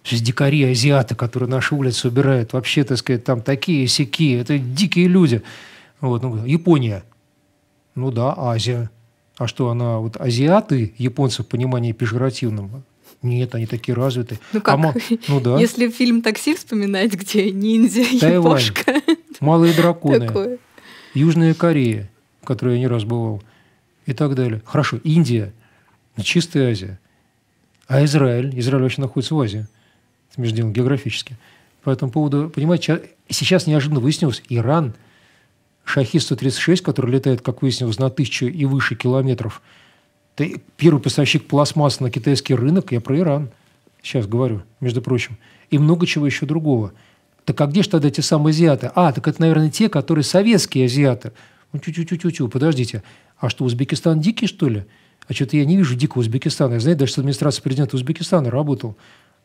Сейчас дикари, азиаты, которые наши улицы убирают, вообще, так сказать, там такие сики, это дикие люди. Вот, ну, Япония. Ну да, Азия. А что она, вот азиаты, японцы в понимании пежоративном, нет, они такие развитые. Ну как? А, ну да. Если фильм «Такси» вспоминать, где ниндзя, Тайвань, япошка. Малые драконы. Такое. Южная Корея, в которой я не раз бывал. И так далее. Хорошо, Индия. Чистая Азия. А Израиль? Израиль вообще находится в Азии между делом географически. По этому поводу, понимаете, сейчас неожиданно выяснилось, Иран, Шахи-136, который летает, как выяснилось, на тысячу и выше километров, ты первый поставщик пластмасс на китайский рынок, я про Иран сейчас говорю, между прочим, и много чего еще другого. Так а где же тогда те самые азиаты? А, так это, наверное, те, которые советские азиаты. Ну, чуть чуть чуть тю подождите. А что, Узбекистан дикий, что ли? А что-то я не вижу дикого Узбекистана. Я знаю, даже с администрацией президента Узбекистана работал.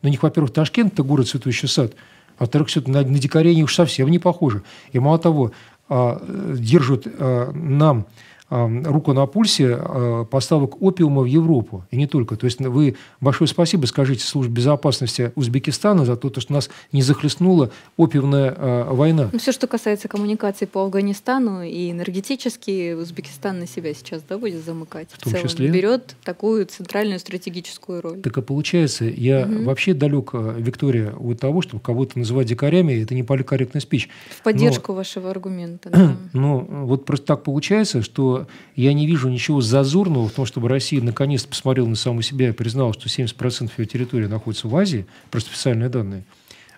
На ну, них, во-первых, Ташкент – это город цветущий сад, а во-вторых, все на, на дикарей уж совсем не похоже, И мало того, а, э, держат а, нам руку на пульсе э, поставок опиума в Европу, и не только. То есть вы большое спасибо скажите службе безопасности Узбекистана за то, что нас не захлестнула опиумная э, война. Ну, все, что касается коммуникаций по Афганистану и энергетически, Узбекистан на себя сейчас да, будет замыкать. В, том в целом, числе? Берет такую центральную стратегическую роль. Так и получается, я угу. вообще далек, э, Виктория, от того, чтобы кого-то называть дикарями, это не политкорректный спич. В поддержку но, вашего аргумента. Да. Но вот просто так получается, что я не вижу ничего зазорного в том, чтобы Россия наконец-то посмотрела на саму себя и признала, что 70% ее территории находится в Азии, просто официальные данные,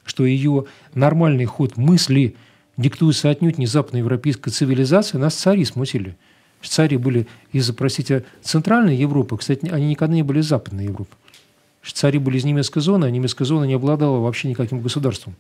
что ее нормальный ход мысли диктуется отнюдь не западноевропейская цивилизация, нас цари смутили. Цари были из-за, простите, а, Центральной Европы, кстати, они никогда не были Западной Европы. Цари были из немецкой зоны, а немецкая зона не обладала вообще никаким государством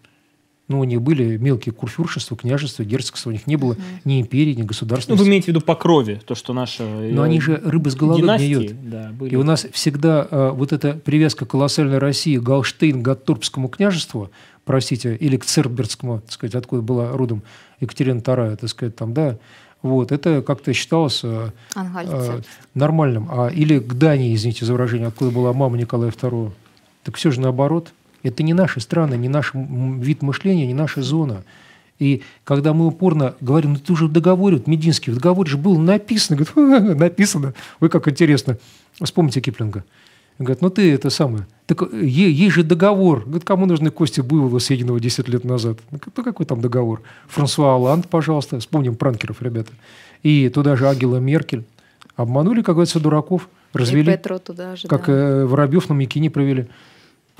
но ну, у них были мелкие курфюршества, княжества, герцогства, у них не было ни империи, ни государства. Ну, вы имеете в виду по крови, то, что наша... Э, но они же рыбы с головы династии, гниют. Да, были. И у нас всегда э, вот эта привязка колоссальной России Галштейн к Гаттурбскому княжеству, простите, или к Церберскому, так сказать, откуда была родом Екатерина II, так сказать, там, да, вот, это как-то считалось э, э, нормальным. А, или к Дании, извините за выражение, откуда была мама Николая II. Так все же наоборот – это не наши страны, не наш вид мышления, не наша зона. И когда мы упорно говорим, ну ты уже в договоре, вот Мединский, в договоре же было написано, говорит, написано, вы как интересно, вспомните Киплинга. Говорит, ну ты это самое, так э, есть же договор. Говорит, кому нужны кости Буйвола, съеденного 10 лет назад? Ну какой там договор? Франсуа Оланд, пожалуйста, вспомним пранкеров, ребята. И туда же Ангела Меркель. Обманули, как говорится, дураков, развели. И Петро туда же, Как да. Э, Воробьев на Микине провели.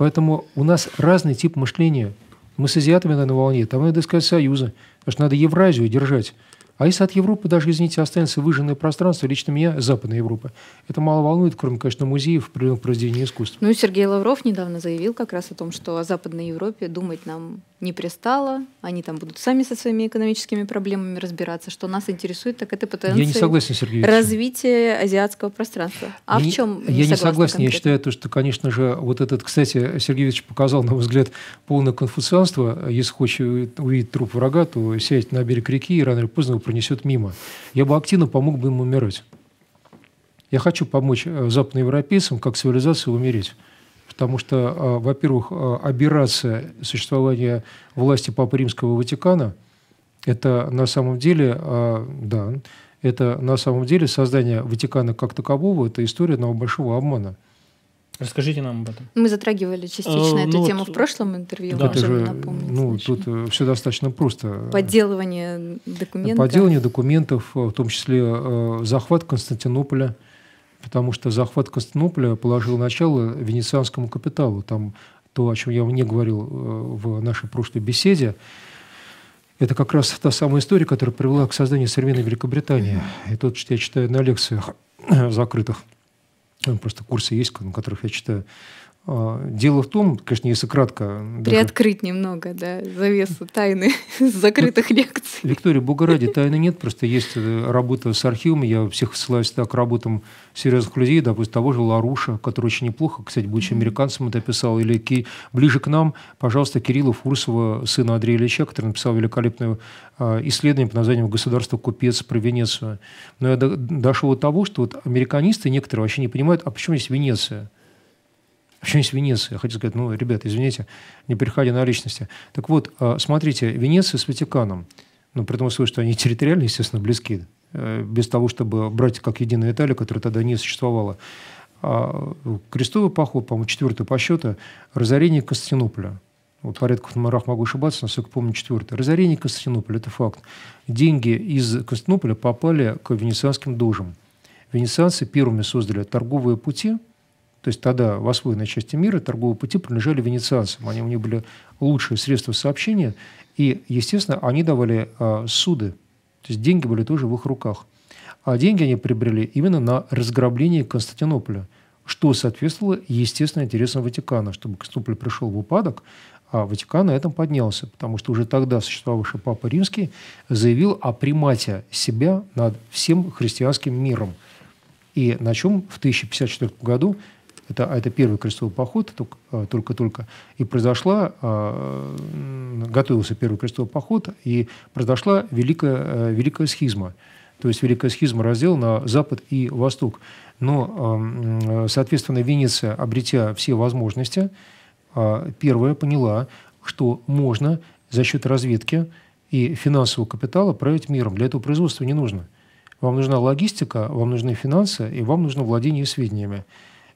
Поэтому у нас разный тип мышления. Мы с азиатами на волне, там надо искать союзы, потому что надо Евразию держать. А если от Европы даже, извините, останется выжженное пространство, лично меня, Западная Европа, это мало волнует, кроме, конечно, музеев, определенных произведений искусства. Ну и Сергей Лавров недавно заявил как раз о том, что о Западной Европе думать нам не пристало, они там будут сами со своими экономическими проблемами разбираться. Что нас интересует, так это потенциал я не согласен, Сергей развития азиатского пространства. А я в чем не, Я не согласен. Конкретно? Я считаю, то, что, конечно же, вот этот, кстати, Сергеевич показал, на мой взгляд, полное конфуцианство. Если хочешь увидеть труп врага, то сядь на берег реки и рано или поздно его пронесет мимо. Я бы активно помог бы им умирать. Я хочу помочь э, западноевропейцам как цивилизации умереть потому что, а, во-первых, а, аберрация существования власти Папы Римского Ватикана – это на самом деле, а, да, это на самом деле создание Ватикана как такового – это история одного большого обмана. Расскажите нам об этом. Мы затрагивали частично э, эту ну, тему вот, в прошлом интервью. Да. Это же, напомнить, ну, значит. тут э, все достаточно просто. Подделывание документов. Подделывание документов, в том числе э, захват Константинополя – потому что захват Константинополя положил начало венецианскому капиталу. Там то, о чем я не говорил э, в нашей прошлой беседе, это как раз та самая история, которая привела к созданию современной Великобритании. И тот, что я читаю на лекциях закрытых, просто курсы есть, на которых я читаю, а, дело в том, конечно, если кратко... Приоткрыть даже... немного, да, завесу тайны закрытых ну, лекций. Виктория, бога ради, тайны нет, просто есть э, работа с архивом, я всех ссылаюсь так, к работам серьезных людей, допустим, того же Ларуша, который очень неплохо, кстати, будучи американцем это писал, или ки... ближе к нам, пожалуйста, Кирилла Фурсова, сына Андрея Ильича, который написал великолепное а, исследование под названием «Государство купец про Венецию». Но я дошел до того, что вот американисты некоторые вообще не понимают, а почему здесь Венеция – Почему есть венец? Я хочу сказать, ну, ребята, извините, не переходя на личности. Так вот, а, смотрите, Венеция с Ватиканом, ну, при том условии, что они территориально, естественно, близки, э, без того, чтобы брать как единая Италия, которая тогда не существовала. А крестовый поход, по-моему, четвертый по счету, разорение Константинополя. Вот порядка в номерах могу ошибаться, насколько помню, четвертый. Разорение Константинополя – это факт. Деньги из Константинополя попали к венецианским дожам. Венецианцы первыми создали торговые пути – то есть тогда в освоенной части мира торговые пути принадлежали венецианцам. Они у них были лучшие средства сообщения. И, естественно, они давали э, суды. То есть деньги были тоже в их руках. А деньги они приобрели именно на разграбление Константинополя, что соответствовало, естественно, интересам Ватикана, чтобы Константинополь пришел в упадок, а Ватикан на этом поднялся, потому что уже тогда существовавший Папа Римский заявил о примате себя над всем христианским миром. И на чем в 1054 году это, а это первый крестовый поход а, только-только. И произошла, а, готовился первый крестовый поход, и произошла великая, э, великая схизма. То есть великая схизма раздел на Запад и Восток. Но, э, соответственно, Венеция, обретя все возможности, первая поняла, что можно за счет разведки и финансового капитала править миром. Для этого производства не нужно. Вам нужна логистика, вам нужны финансы, и вам нужно владение сведениями.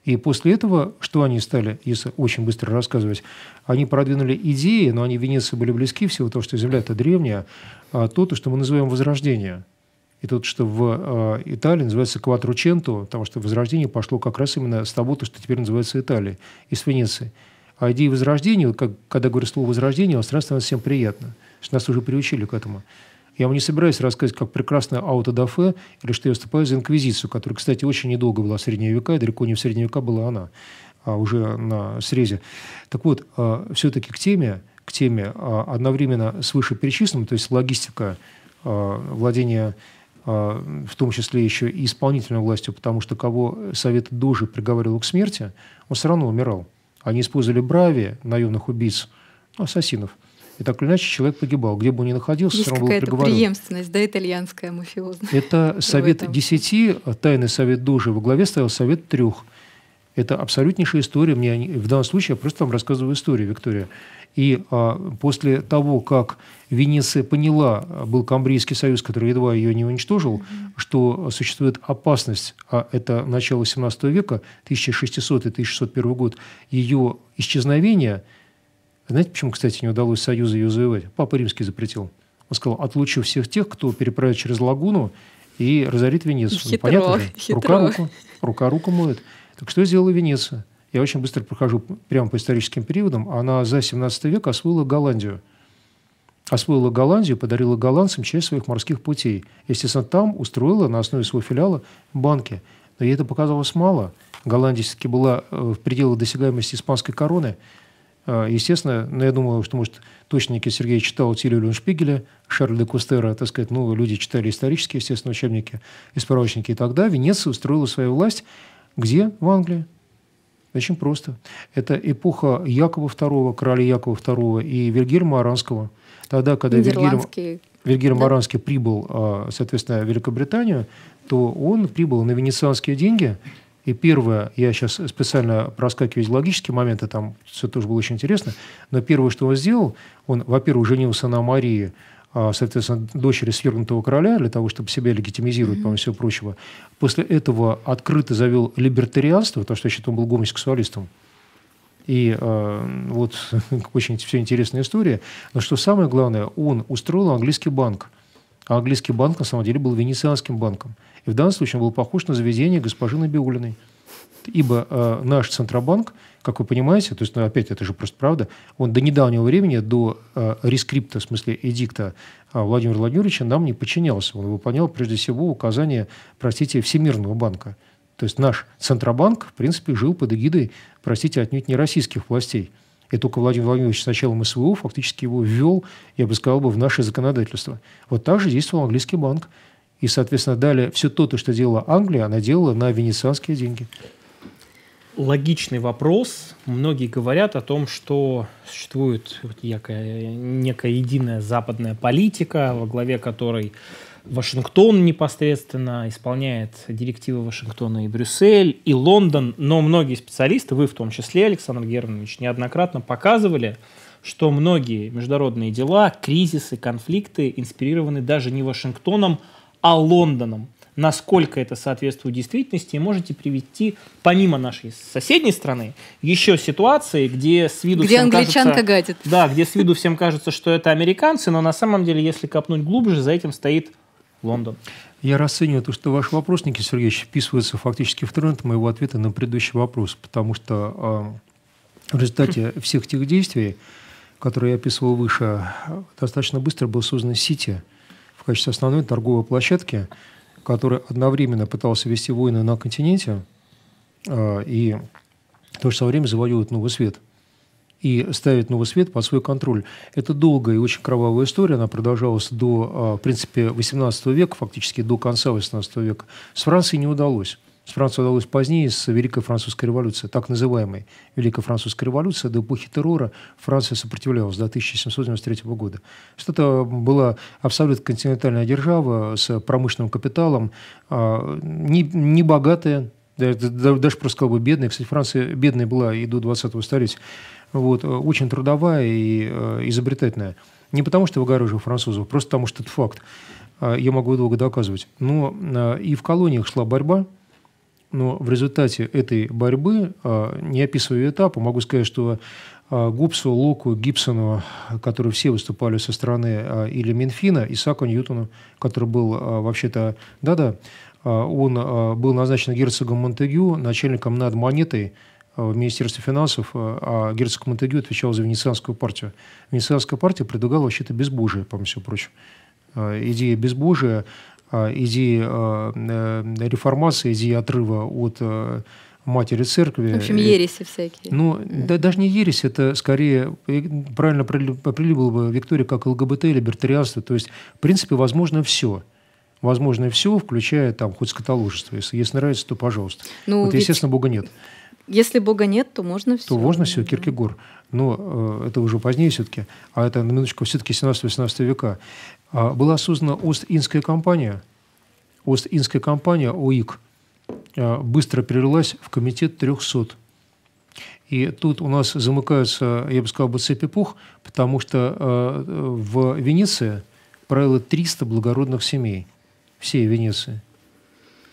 И после этого, что они стали, если очень быстро рассказывать, они продвинули идеи, но они в Венеции были близки всего того, что земля-то древняя, а то, то, что мы называем возрождение. И тот, что в э, Италии называется Кватрученто, потому что возрождение пошло как раз именно с того, то, что теперь называется Италия, из Венеции. А идея возрождения, как, когда говорю слово «возрождение», у нас становится всем приятно, что нас уже приучили к этому. Я вам не собираюсь рассказывать, как прекрасная аутодафе, или что я выступаю за инквизицию, которая, кстати, очень недолго была в средние века, и далеко не в средние века была она, а уже на срезе. Так вот, а, все-таки к теме, к теме а, одновременно свыше перечисленным, то есть логистика а, владения в том числе еще и исполнительной властью, потому что кого Совет Дожи приговаривал к смерти, он все равно умирал. Они использовали брави, наемных убийц, ну, ассасинов – и так или иначе человек погибал. Где бы он ни находился, Есть все равно был приговорен. преемственность, да, итальянская мафиозная. Это совет десяти, э, тайный совет дожи, Во главе стоял совет трех. Это абсолютнейшая история. Мне, в данном случае я просто вам рассказываю историю, Виктория. И а, после того, как Венеция поняла, э, был Камбрийский союз, который едва ее не уничтожил, mm-hmm. что существует опасность, а это начало XVII века, 1600-1601 год, ее исчезновения – знаете, почему, кстати, не удалось Союза ее завоевать? Папа Римский запретил. Он сказал, отлучу всех тех, кто переправит через лагуну и разорит Венецию. Ну, хитро, ну, понятно же? Хитро. Рука, руку, рука руку моет. Так что сделала Венеция? Я очень быстро прохожу прямо по историческим периодам. Она за 17 век освоила Голландию. Освоила Голландию, подарила голландцам часть своих морских путей. Естественно, там устроила на основе своего филиала банки. Но ей это показалось мало. Голландия все-таки была э, в пределах досягаемости испанской короны – а, естественно, но ну, я думаю, что, может, точники Сергей читал Тилю Люншпигеля, Шарля де Кустера, так сказать, ну, люди читали исторические, естественно, учебники и справочники. И тогда Венеция устроила свою власть где? В Англии. Очень просто. Это эпоха Якова II, короля Якова II и Вильгельма Аранского. Тогда, когда Вильгельм, Вильгельм да. Аранский прибыл, а, соответственно, в Великобританию, то он прибыл на венецианские деньги – и первое, я сейчас специально проскакиваю логические моменты, там все тоже было очень интересно, но первое, что он сделал, он, во-первых, женился на Марии, а, соответственно, дочери свергнутого короля, для того, чтобы себя легитимизировать, mm-hmm. по-моему, всего прочего. После этого открыто завел либертарианство, потому что, значит, он был гомосексуалистом. И э, вот очень все интересная история. Но что самое главное, он устроил английский банк. А английский банк, на самом деле, был венецианским банком. И в данном случае он был похож на заведение госпожи Набиулиной. Ибо э, наш Центробанк, как вы понимаете, то есть, ну, опять, это же просто правда, он до недавнего времени, до э, рескрипта, в смысле эдикта э, Владимира Владимировича нам не подчинялся. Он выполнял, прежде всего, указания, простите, Всемирного банка. То есть наш Центробанк, в принципе, жил под эгидой, простите, отнюдь не российских властей. И только Владимир Владимирович сначала началом СВО фактически его ввел, я бы сказал, бы в наше законодательство. Вот так же действовал английский банк. И, соответственно, далее все то, то, что делала Англия, она делала на венецианские деньги. Логичный вопрос. Многие говорят о том, что существует некая, некая единая западная политика, во главе которой Вашингтон непосредственно исполняет директивы Вашингтона и Брюссель, и Лондон. Но многие специалисты, вы в том числе, Александр Германович, неоднократно показывали, что многие международные дела, кризисы, конфликты инспирированы даже не Вашингтоном, а Лондоном. Насколько это соответствует действительности, можете привести, помимо нашей соседней страны, еще ситуации, где с виду где всем англичанка кажется, гадит. Да, где с виду всем кажется, что это американцы, но на самом деле, если копнуть глубже, за этим стоит Лондон. Я расцениваю то, что ваши вопросники, Сергей, вписываются фактически в тренд моего ответа на предыдущий вопрос, потому что э, в результате всех тех действий, которые я описывал выше, достаточно быстро был создан сети – качестве основной торговой площадки, который одновременно пытался вести войны на континенте э, и в то же самое время завоевывает новый свет и ставит новый свет под свой контроль. Это долгая и очень кровавая история. Она продолжалась до, э, в принципе, 18 века, фактически до конца 18 века. С Францией не удалось. С Францию удалось позднее с Великой Французской революцией, так называемой Великой Французской революцией До эпохи террора Франция сопротивлялась до 1793 года. что Это была абсолютно континентальная держава с промышленным капиталом, а, не, не богатая, даже просто сказал бы бедная. Кстати, Франция бедная была и до 20-го столетия. Вот, э, очень трудовая и э, изобретательная. Не потому, что выгораживаю французов, просто потому, что это факт. А, я могу долго доказывать. Но а, и в колониях шла борьба – но в результате этой борьбы, а, не описывая этапы, могу сказать, что а, Губсу, Локу Гибсону, которые все выступали со стороны а, или Минфина, Исаку Ньютону, который был вообще-то, да-да, он был назначен герцогом Монтегю, начальником над монетой в Министерстве финансов, а герцог Монтегю отвечал за Венецианскую партию. Венецианская партия предлагала вообще-то безбожие, по всему прочему. Идея безбожия а, идеи а, э, реформации, идеи отрыва от э, матери церкви. В общем, ереси всякие. Ну, да, даже не ереси, это скорее, правильно определила бы Виктория, как ЛГБТ, или либертарианство. То есть, в принципе, возможно все. Возможно все, включая там хоть скотоложество. Если, если нравится, то пожалуйста. Ну, вот, ведь... естественно, Бога нет. Если Бога нет, то можно все. То можно все, да. Киркегор. Но э, это уже позднее все-таки, а это на минуточку все-таки 17-18 века. А, была создана Ост-Индская компания. Ост-Индская компания, ОИК, а, быстро перелилась в комитет 300. И тут у нас замыкаются, я бы сказал, бы цепи пух, потому что а, в Венеции правило 300 благородных семей всей Венеции.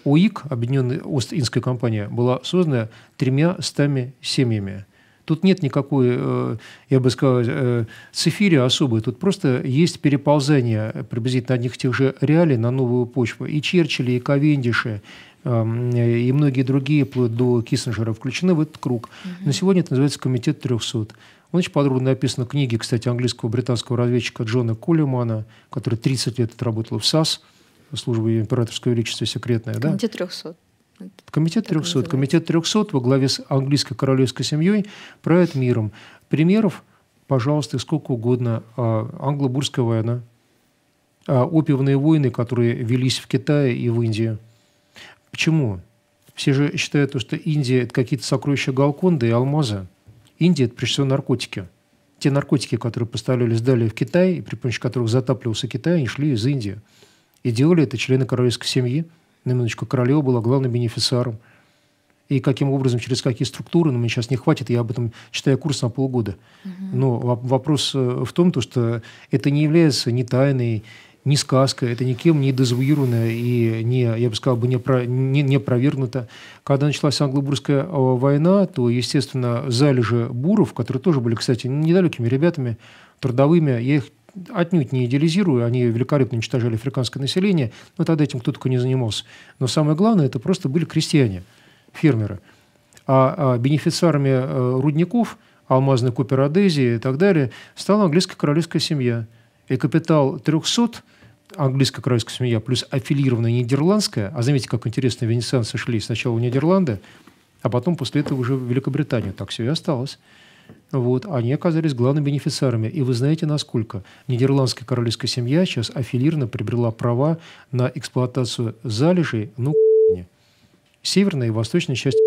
ОИК, Объединенная Ост-Индская компания, была создана тремя стами семьями – Тут нет никакой, э, я бы сказал, э, цифири особой. Тут просто есть переползание приблизительно одних и тех же реалий на новую почву. И Черчилль, и Кавендиши, эм, и многие другие, вплоть до Киссинджера, включены в этот круг. Угу. На сегодня это называется «Комитет 300». Он очень подробно написан в книге, кстати, английского британского разведчика Джона Кулемана, который 30 лет отработал в САС, службы Императорского Величества секретная. Комитет да? 300. Комитет 300. Называется. Комитет 300 во главе с английской королевской семьей правит миром. Примеров, пожалуйста, сколько угодно. А, англо война, а, опиевные войны, которые велись в Китае и в Индии. Почему? Все же считают, что Индия – это какие-то сокровища Галконда и алмаза. Индия – это прежде всего наркотики. Те наркотики, которые поставлялись далее в Китай, и при помощи которых затапливался Китай, они шли из Индии. И делали это члены королевской семьи – на минуточку, Королева была главным бенефициаром. И каким образом, через какие структуры, но ну, мне сейчас не хватит, я об этом читаю курс на полгода. Угу. Но вопрос э, в том, то, что это не является ни тайной, ни сказка, это никем не дезавуировано и не, я бы сказал, бы не, про, не, не провернуто. Когда началась англо а, война, то, естественно, залежи буров, которые тоже были, кстати, недалекими ребятами, трудовыми, я их отнюдь не идеализирую, они великолепно уничтожали африканское население, но тогда этим кто только не занимался. Но самое главное, это просто были крестьяне, фермеры. А, а бенефициарами а, рудников, алмазной куперодезии и так далее, стала английская королевская семья. И капитал 300 английская королевская семья плюс аффилированная нидерландская, а заметьте, как интересно, венецианцы шли сначала в Нидерланды, а потом после этого уже в Великобританию. Так все и осталось. Вот, они оказались главными бенефициарами. И вы знаете, насколько нидерландская королевская семья сейчас аффилированно приобрела права на эксплуатацию залежей, ну, северной и восточной части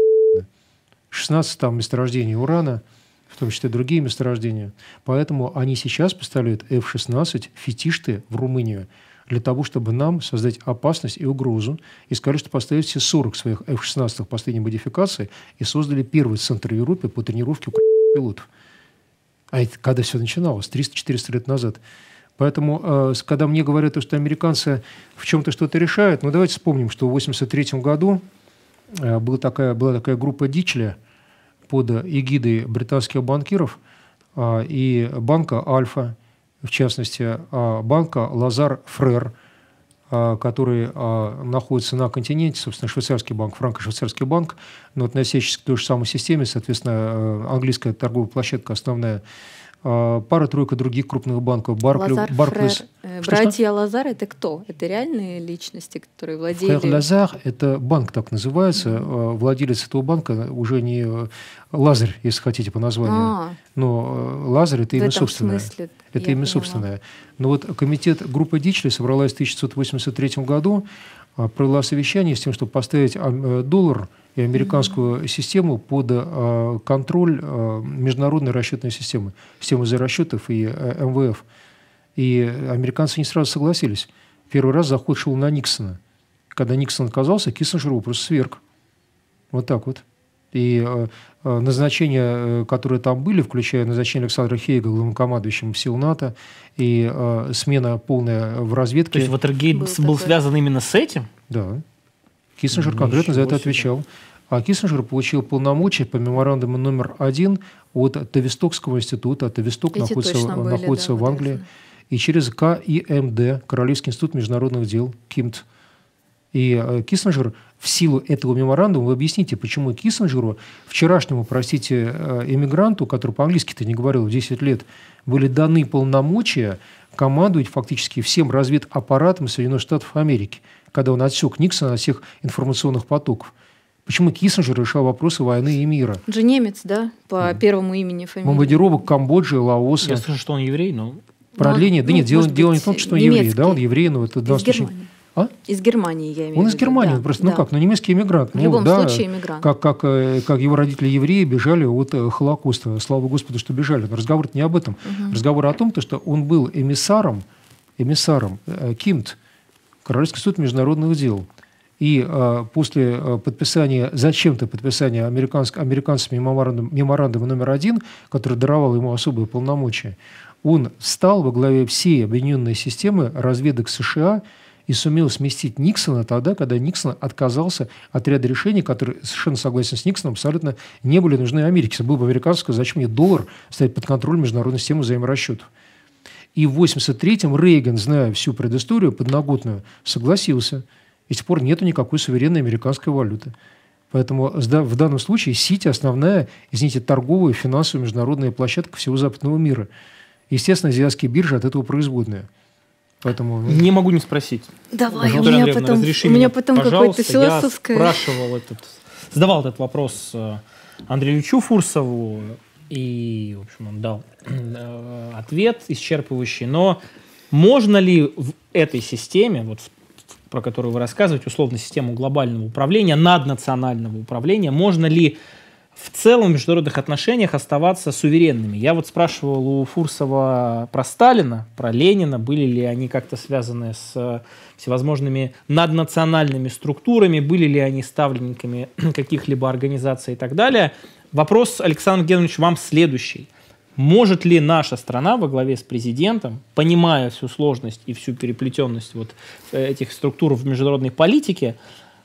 16 там месторождений урана, в том числе другие месторождения. Поэтому они сейчас поставляют F-16 фетишты в Румынию для того, чтобы нам создать опасность и угрозу. И сказали, что поставили все 40 своих F-16 последней модификации и создали первый центр Европы по тренировке Украины пилотов. А это когда все начиналось, 300-400 лет назад. Поэтому, э, когда мне говорят, что американцы в чем-то что-то решают, ну давайте вспомним, что в 1983 году э, была такая, была такая группа Дичля под эгидой британских банкиров э, и банка «Альфа», в частности, банка «Лазар Фрер», а, который а, находится на континенте, собственно, швейцарский банк, франко-швейцарский банк, но относящийся к той же самой системе, соответственно, э, английская торговая площадка основная а, пара-тройка других крупных банков. Барклю, Лазар Барклюс. Фрер. Что, э, Братья что? Лазар – это кто? Это реальные личности, которые владели? Фрер Лазар – это банк так называется. Mm-hmm. Владелец этого банка уже не э, Лазарь, если хотите по названию. а а Но э, Лазарь – это имя собственное. Смысле, это имя поняла. собственное. Но вот комитет группы Дичли собралась в 1983 году, а провела совещание с тем, чтобы поставить доллар – и американскую систему под э, контроль э, международной расчетной системы, системы за расчетов и э, МВФ. И американцы не сразу согласились. Первый раз заход шел на Никсона. Когда Никсон отказался, Киссинджер его просто сверг. Вот так вот. И назначения, которые там были, включая назначение Александра Хейга главнокомандующим в сил НАТО, и смена полная в разведке. То есть Ватергейт был, был связан именно с этим? Да. Киссинджер конкретно за это отвечал. А Киссинджер получил полномочия по меморандуму номер один от Тавистокского института. А Тависток Эти находится, были, находится да, в Англии. Вот и через КИМД, Королевский институт международных дел, КИМТ. И э, Киссинджер в силу этого меморандума, вы объясните, почему Киссинджеру, вчерашнему, простите, э, эмигранту, который по-английски-то не говорил 10 лет, были даны полномочия командовать фактически всем разведаппаратом Соединенных Штатов Америки – когда он отсек Никсона от всех информационных потоков. Почему Киссинджер решал вопросы войны и мира? Он же немец, да, по mm. первому имени фамилии. Бомбардировок Камбоджи, Лаоса. Я слышал, что он еврей, но... Продление, ну, да ну, нет, дело, дело не в том, что он немецкий. еврей, да, он еврей, но это... Из случае... Германии. А? Из Германии я имею Он из Германии, да, просто, ну да. ну как, ну немецкий эмигрант. В ну, любом да, случае эмигрант. Как, как, э, как его родители евреи бежали от э, Холокоста. Слава Господу, что бежали. Но разговор не об этом. Угу. Разговор о том, то, что он был эмиссаром, эмиссаром э, Кимт, Королевский суд международных дел. И э, после э, подписания, зачем-то подписания американск, американцами меморандум, меморандума номер один, который даровал ему особые полномочия, он стал во главе всей объединенной системы разведок США и сумел сместить Никсона тогда, когда Никсон отказался от ряда решений, которые, совершенно согласен с Никсоном, абсолютно не были нужны Америке. Если был бы американский, зачем мне доллар ставить под контроль международной системы взаиморасчетов? И в 83-м Рейган, зная всю предысторию подноготную, согласился. И с тех пор нету никакой суверенной американской валюты. Поэтому в данном случае Сити основная, извините, торговая, финансовая, международная площадка всего западного мира. Естественно, азиатские биржи от этого производные. Поэтому... Ну, не могу не спросить. Давай, Пожалуйста, у меня Андреевна, потом, разреши у меня потом какое-то философское... Я спрашивал этот, задавал этот вопрос э, Андрею Фурсову, и, в общем, он дал Э, ответ исчерпывающий, но можно ли в этой системе, вот про которую вы рассказываете, условно систему глобального управления, наднационального управления, можно ли в целом в международных отношениях оставаться суверенными. Я вот спрашивал у Фурсова про Сталина, про Ленина, были ли они как-то связаны с э, всевозможными наднациональными структурами, были ли они ставленниками каких-либо организаций и так далее. Вопрос, Александр Геннадьевич, вам следующий. Может ли наша страна во главе с президентом, понимая всю сложность и всю переплетенность вот э, этих структур в международной политике,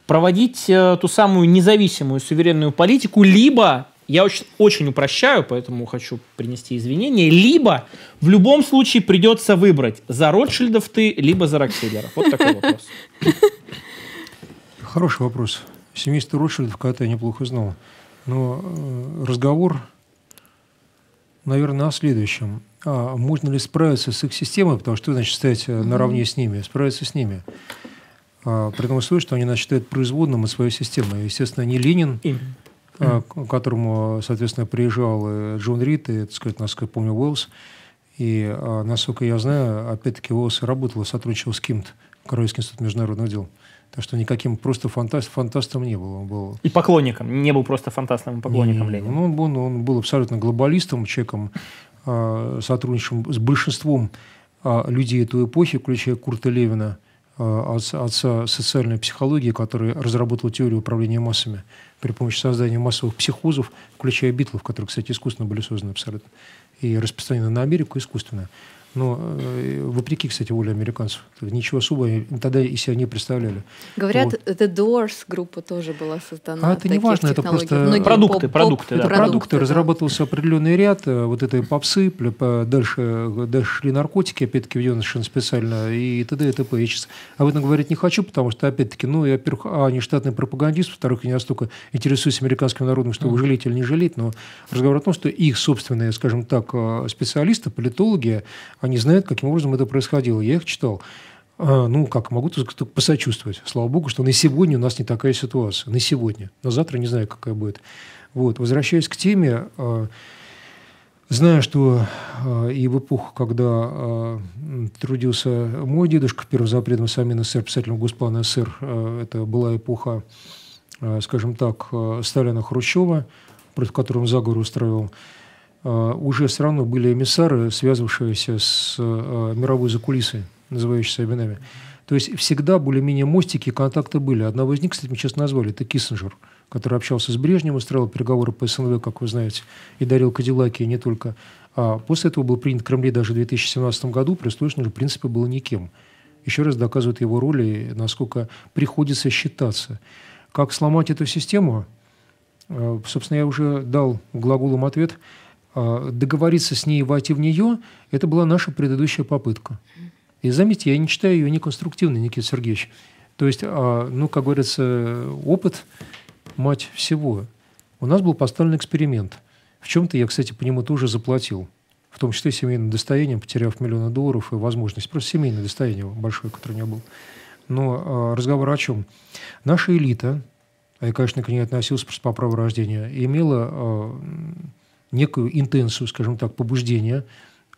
проводить э, ту самую независимую суверенную политику, либо я очень, очень упрощаю, поэтому хочу принести извинения. Либо в любом случае придется выбрать, за Ротшильдов ты, либо за Рокфеллеров. Вот такой вопрос. Хороший вопрос. Семейство Ротшильдов когда-то я неплохо знал. Но э, разговор наверное, о следующем. А, можно ли справиться с их системой, потому что значит стоять э, наравне с ними, справиться с ними? А, при том условии, что они нас считают производным из своей системы, Естественно, не Ленин, а, к которому, соответственно, приезжал э, Джон Рид, и, так сказать, насколько я помню, Уэллс. И, а, насколько я знаю, опять-таки, Уэллс работал сотрудничал с кем-то, Королевский институт международных дел. mm так что никаким просто фантаст, фантастом не был. Он был... И поклонником. Не был просто фантастом, и поклонником не, Ленина. Ну, он, он, ну, он был абсолютно глобалистом, человеком, э, сотрудничавшим с большинством э, людей той эпохи, включая Курта Левина, э, а, отца, отца социальной психологии, который разработал теорию управления массами при помощи создания массовых психозов, включая битлов, которые, кстати, искусственно были созданы абсолютно и распространены на Америку искусственно. Но ну, э, вопреки, кстати, воле американцев, ничего особо тогда и себя не представляли. Говорят, вот. The Doors группа тоже была создана. А это не важно, это просто Многие продукты, поп, продукты, да. продукты, продукты. Да. Разрабатывался определенный ряд э, вот этой попсы, дальше, э, дальше шли наркотики, опять-таки введены совершенно специально и т.д. и т.п. Я сейчас об а этом говорить не хочу, потому что, опять-таки, ну, я, во-первых, а, не штатный пропагандист, во-вторых, я не настолько интересуюсь американским народом, что его жалеть или не жалеть, но разговор о том, что их собственные, скажем так, специалисты, политологи, они знают, каким образом это происходило. Я их читал. А, ну, как, могу только посочувствовать. Слава богу, что на сегодня у нас не такая ситуация. На сегодня. На завтра не знаю, какая будет. Вот. Возвращаясь к теме, а, знаю, что а, и в эпоху, когда трудился мой дедушка первым запретом Самин СССР, писателем Госплана СССР, это была эпоха, скажем так, Сталина Хрущева, против которого он заговор устроил, а, уже все равно были эмиссары, связывавшиеся с э, мировой закулисой, называющейся именами. То есть всегда более-менее мостики и контакты были. Одного из них, кстати, мы сейчас назвали, это Киссинджер, который общался с Брежневым, устраивал переговоры по СНВ, как вы знаете, и дарил Кадиллаки, и не только. А после этого был принят Кремле даже в 2017 году, Престолочный в принципе, было никем. Еще раз доказывает его роль и насколько приходится считаться. Как сломать эту систему? Э, собственно, я уже дал глаголом ответ – а, договориться с ней и войти в нее, это была наша предыдущая попытка. И заметьте, я не читаю ее неконструктивной, Никита Сергеевич. То есть, а, ну, как говорится, опыт – мать всего. У нас был поставлен эксперимент. В чем-то я, кстати, по нему тоже заплатил. В том числе семейным достоянием, потеряв миллионы долларов и возможность. Просто семейное достояние большое, которое у меня было. Но а, разговор о чем? Наша элита, а я, конечно, к ней относился просто по праву рождения, имела некую интенцию, скажем так, побуждения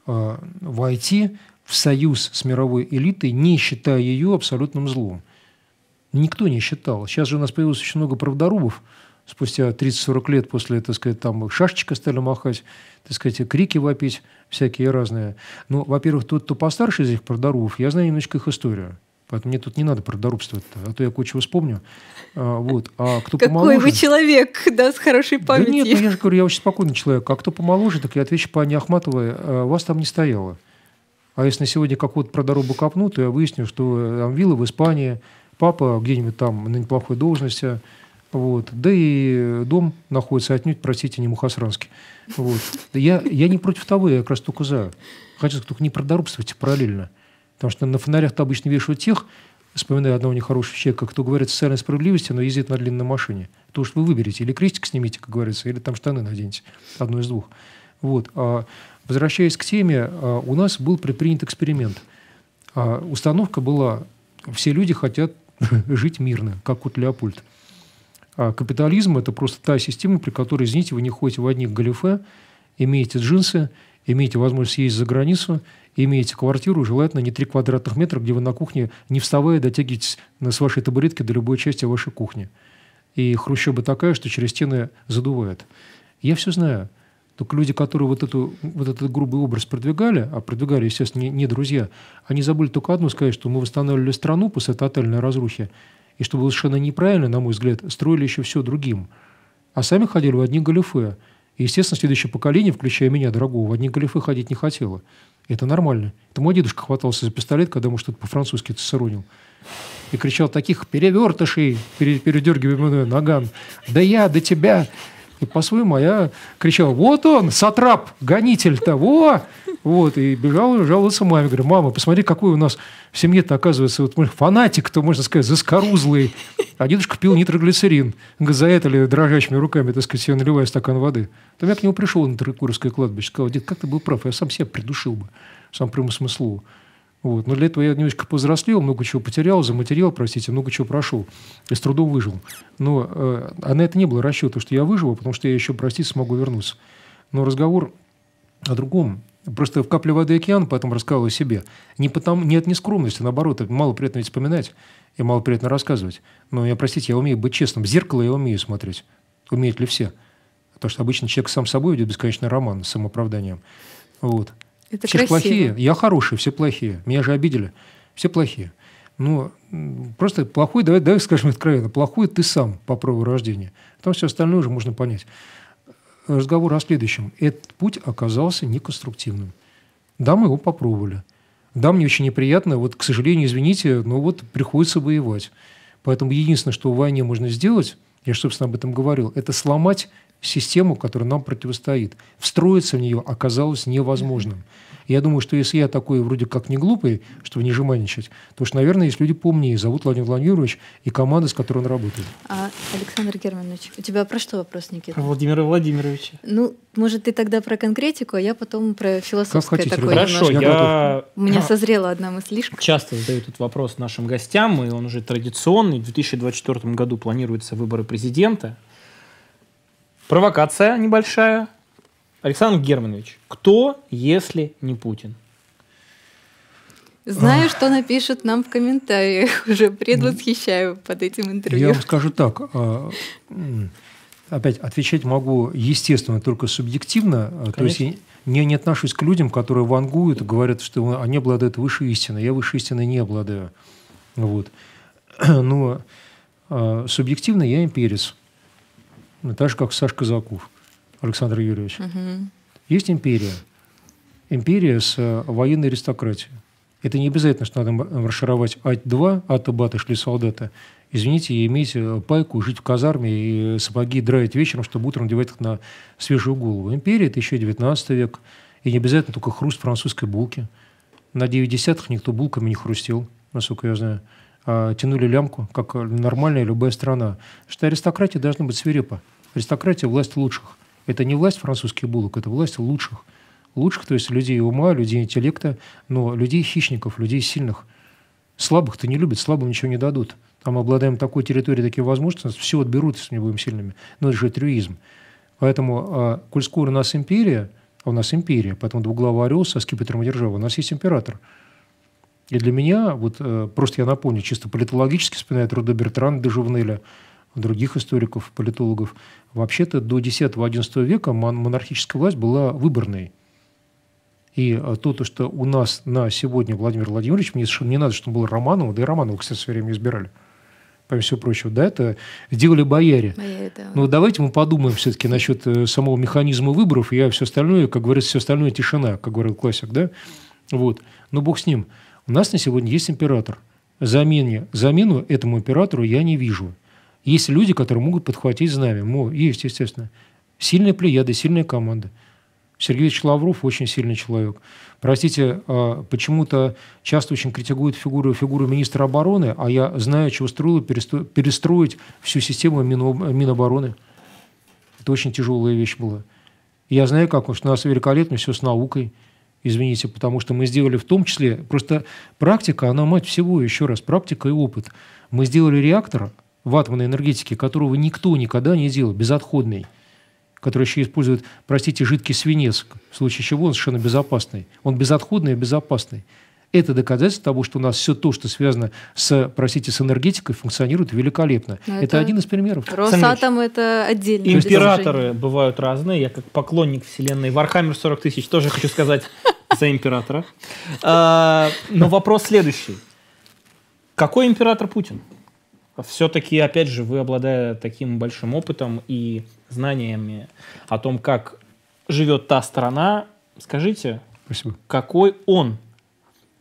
а, войти в союз с мировой элитой, не считая ее абсолютным злом. Никто не считал. Сейчас же у нас появилось очень много правдорубов, спустя 30-40 лет после, так сказать, там шашечка стали махать, так сказать, крики вопить всякие разные. Ну, во-первых, тот, кто постарше из этих продоров, я знаю немножечко их историю. Поэтому мне тут не надо продорубствовать, -то, а то я кое-чего вспомню. А, вот. а кто Какой помоложе... вы человек, да, с хорошей памятью. Да нет, ну, я же говорю, я очень спокойный человек. А кто помоложе, так я отвечу по Ахматовой, а, вас там не стояло. А если на сегодня какую-то продорубу копну, то я выясню, что там э, вилла в Испании, папа где-нибудь там на неплохой должности, вот. Да и дом находится отнюдь, простите, не Мухасранске. Вот. Я, я не против того, я как раз только за. Хочу только не продорубствовать а параллельно. Потому что на фонарях ты обычно вешают тех, вспоминаю одного нехорошего человека, кто говорит о социальной справедливости, но ездит на длинной машине. То что вы выберете. Или крестик снимите, как говорится, или там штаны наденете. Одно из двух. Вот. А, возвращаясь к теме, а, у нас был предпринят эксперимент. А, установка была, все люди хотят жить мирно, как вот Леопольд. А капитализм – это просто та система, при которой, извините, вы не ходите в одних галифе, имеете джинсы – имеете возможность ездить за границу, имеете квартиру, желательно не 3 квадратных метра, где вы на кухне, не вставая, дотягиваетесь с вашей табуретки до любой части вашей кухни. И хрущоба такая, что через стены задувает. Я все знаю. Только люди, которые вот, эту, вот этот грубый образ продвигали, а продвигали, естественно, не, не друзья, они забыли только одну, сказать, что мы восстанавливали страну после тотальной разрухи, и что было совершенно неправильно, на мой взгляд, строили еще все другим. А сами ходили в одни галифе. И, естественно, следующее поколение, включая меня, дорогого, в одни галифе ходить не хотело. Это нормально. Это мой дедушка хватался за пистолет, когда ему что-то по-французски цесаронил. И кричал таких перевертышей, передергивая мной ногам. Да я, да тебя. Вот по-своему, а я кричал, вот он, сатрап, гонитель того. Вот, и бежал, жаловался маме. Говорю, мама, посмотри, какой у нас в семье-то, оказывается, вот фанатик, то можно сказать, заскорузлый. А дедушка пил нитроглицерин. Говорит, за это ли дрожащими руками, так сказать, я наливаю стакан воды. Там я к нему пришел на Трикуровское кладбище, сказал, дед, как ты был прав, я сам себя придушил бы, сам прямому смыслу. Вот. Но для этого я немножечко повзрослел, много чего потерял, заматериал, простите, много чего прошел и с трудом выжил. Но э, а на это не было расчета, что я выживу, потому что я еще, простите, смогу вернуться. Но разговор о другом. Просто в капле воды океан потом рассказал о себе. Не потому, нет не скромности, а наоборот, мало приятно ведь вспоминать и мало приятно рассказывать. Но я, простите, я умею быть честным. В зеркало я умею смотреть. Умеют ли все? Потому что обычно человек сам собой ведет бесконечный роман с самооправданием. Вот. Это все красиво. плохие. Я хороший, все плохие. Меня же обидели. Все плохие. Но ну, просто плохой, давай, давай скажем откровенно, плохой ты сам по рождения. потом все остальное уже можно понять. Разговор о следующем. Этот путь оказался неконструктивным. Да, мы его попробовали. Да, мне очень неприятно. Вот, к сожалению, извините, но вот приходится воевать. Поэтому единственное, что в войне можно сделать, я собственно, об этом говорил, это сломать систему, которая нам противостоит. Встроиться в нее оказалось невозможным. Mm-hmm. Я думаю, что если я такой вроде как не глупый, чтобы не жеманничать, то что наверное, есть люди поумнее. Зовут Владимир Владимирович и команда, с которой он работает. А, Александр Германович, у тебя про что вопрос, Никита? Про Владимира Владимировича. Ну, может, ты тогда про конкретику, а я потом про философское как хотите, такое. Хорошо, немножко. я... У меня созрела одна мыслишка. Часто задаю этот вопрос нашим гостям, и он уже традиционный. В 2024 году планируются выборы президента. Провокация небольшая – Александр Германович, кто, если не Путин? Знаю, что напишут нам в комментариях. Уже предвосхищаю под этим интервью. Я вам скажу так. А, опять отвечать могу, естественно, только субъективно. Конечно. А, то есть я не, не отношусь к людям, которые вангуют и говорят, что они обладают высшей истиной. Я высшей истиной не обладаю. Вот. Но а, субъективно я имперец. Так же, как Сашка Казаков. Александр Юрьевич. Угу. Есть империя. Империя с э, военной аристократией. Это не обязательно, что надо маршировать Ать-2, ата-бата шли солдаты. Извините, иметь э, пайку, жить в казарме и сапоги драить вечером, чтобы утром девать их на свежую голову. Империя – это еще 19 век. И не обязательно только хруст французской булки. На 90-х никто булками не хрустил, насколько я знаю. А тянули лямку, как нормальная любая страна. Что аристократия должна быть свирепа. Аристократия – власть лучших. Это не власть французских булок, это власть лучших. Лучших, то есть людей ума, людей интеллекта, но людей хищников, людей сильных. Слабых-то не любят, слабым ничего не дадут. А мы обладаем такой территорией, такие возможности, нас все отберут, если не будем сильными. Но это же трюизм. Поэтому, а, коль скоро у нас империя, а у нас империя, поэтому двуглавый орел со скипетром державы, у нас есть император. И для меня, вот э, просто я напомню, чисто политологически вспоминаю труды Бертрана де Жувнеля – других историков, политологов. Вообще-то до X-XI века монархическая власть была выборной. И а, то, то, что у нас на сегодня Владимир Владимирович, мне совершенно не надо, чтобы был Романов, да и Романова, кстати, все время избирали помимо всего прочего, да, это сделали бояре. бояре Но ну, давайте мы подумаем все-таки насчет э, самого механизма выборов. Я а, все остальное, как говорится, все остальное тишина, как говорил классик, да? Вот. Но ну, бог с ним. У нас на сегодня есть император. Замене, замену этому императору я не вижу. Есть люди, которые могут подхватить знамя. Есть, естественно. Сильная плеяда, сильная команда. Сергей Ильич Лавров очень сильный человек. Простите, а, почему-то часто очень критикуют фигуру, фигуру министра обороны, а я знаю, чего строило перестроить всю систему Минобороны. Это очень тяжелая вещь была. Я знаю, как что у нас великолепно все с наукой, извините, потому что мы сделали в том числе, просто практика, она мать всего, еще раз, практика и опыт. Мы сделали реактор, в атомной энергетике, которого никто никогда не делал, безотходный, который еще использует, простите, жидкий свинец, в случае чего он совершенно безопасный. Он безотходный и безопасный. Это доказательство того, что у нас все то, что связано с, простите, с энергетикой, функционирует великолепно. Ну, это, это один из примеров. Росатом – это отдельно. Императоры бывают разные. Я как поклонник вселенной Вархаммер 40 тысяч тоже хочу сказать за императора. А, но вопрос следующий. Какой император Путин? все-таки, опять же, вы, обладая таким большим опытом и знаниями о том, как живет та страна, скажите, Спасибо. какой он?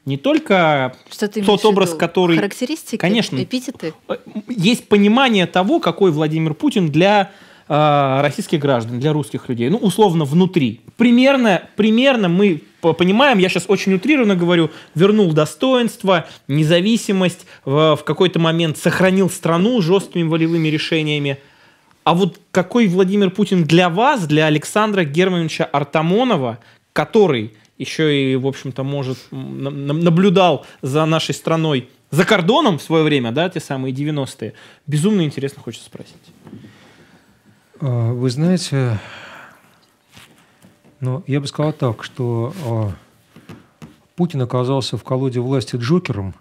Не только Что ты тот образ, ввиду? который... Характеристики, конечно, эпитеты? Э, есть понимание того, какой Владимир Путин для э, российских граждан, для русских людей. Ну, условно, внутри. Примерно, примерно мы понимаем, я сейчас очень утрированно говорю, вернул достоинство, независимость, в, в какой-то момент сохранил страну жесткими волевыми решениями. А вот какой Владимир Путин для вас, для Александра Германовича Артамонова, который еще и, в общем-то, может, наблюдал за нашей страной за кордоном в свое время, да, те самые 90-е, безумно интересно, хочется спросить. А, вы знаете, но ну, я бы сказал так, что э, Путин оказался в колоде власти Джокером,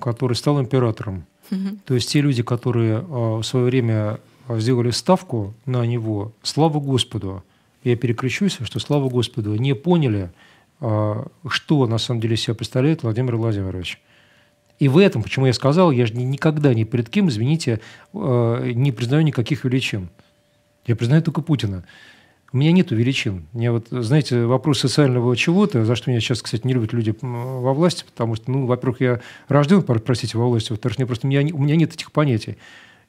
который стал императором. Угу. То есть те люди, которые э, в свое время а, сделали ставку на него, слава Господу, я перекрещусь, что слава Господу, не поняли, э, что на самом деле себя представляет Владимир Владимирович. И в этом, почему я сказал, я же никогда ни перед кем, извините, не признаю никаких величин. Я признаю только Путина. У меня нету величин. Мне вот, знаете, вопрос социального чего-то, за что меня сейчас, кстати, не любят люди во власти, потому что, ну, во-первых, я рожден, простите, во власти, во-вторых, мне просто, у меня, у меня нет этих понятий.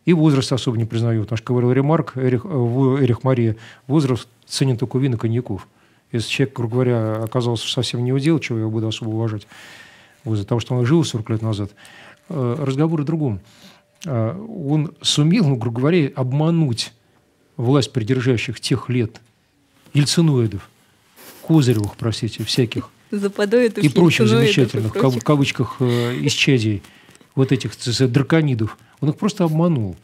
И возраст особо не признаю, потому что, говорил Ремарк, Эрих, э, Эрих Мария, возраст ценен только вин и коньяков. Если человек, грубо говоря, оказался совсем не удел, чего я буду особо уважать, вот, из-за того, что он жил 40 лет назад, э, разговор о другом. Э, он сумел, ну, грубо говоря, обмануть власть придержащих тех лет – ельциноидов, козыревых, простите, всяких. и прочих замечательных, в кавычках, э, исчадий, вот этих драконидов. Он их просто обманул.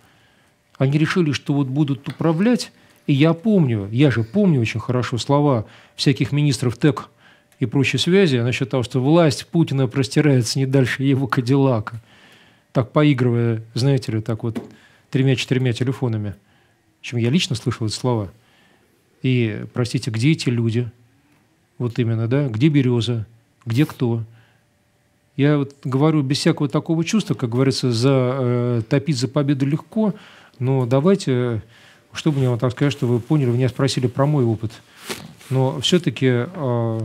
Они решили, что вот будут управлять, и я помню, я же помню очень хорошо слова всяких министров ТЭК и прочей связи она считала, что власть Путина простирается не дальше его Кадиллака. Так поигрывая, знаете ли, так вот тремя-четырьмя телефонами. Чем я лично слышал эти слова – и, простите, где эти люди? Вот именно, да? Где береза? Где кто? Я вот говорю без всякого такого чувства, как говорится, за, э, топить за победу легко, но давайте, чтобы мне вам так сказать, что вы поняли, меня спросили про мой опыт. Но все-таки, э,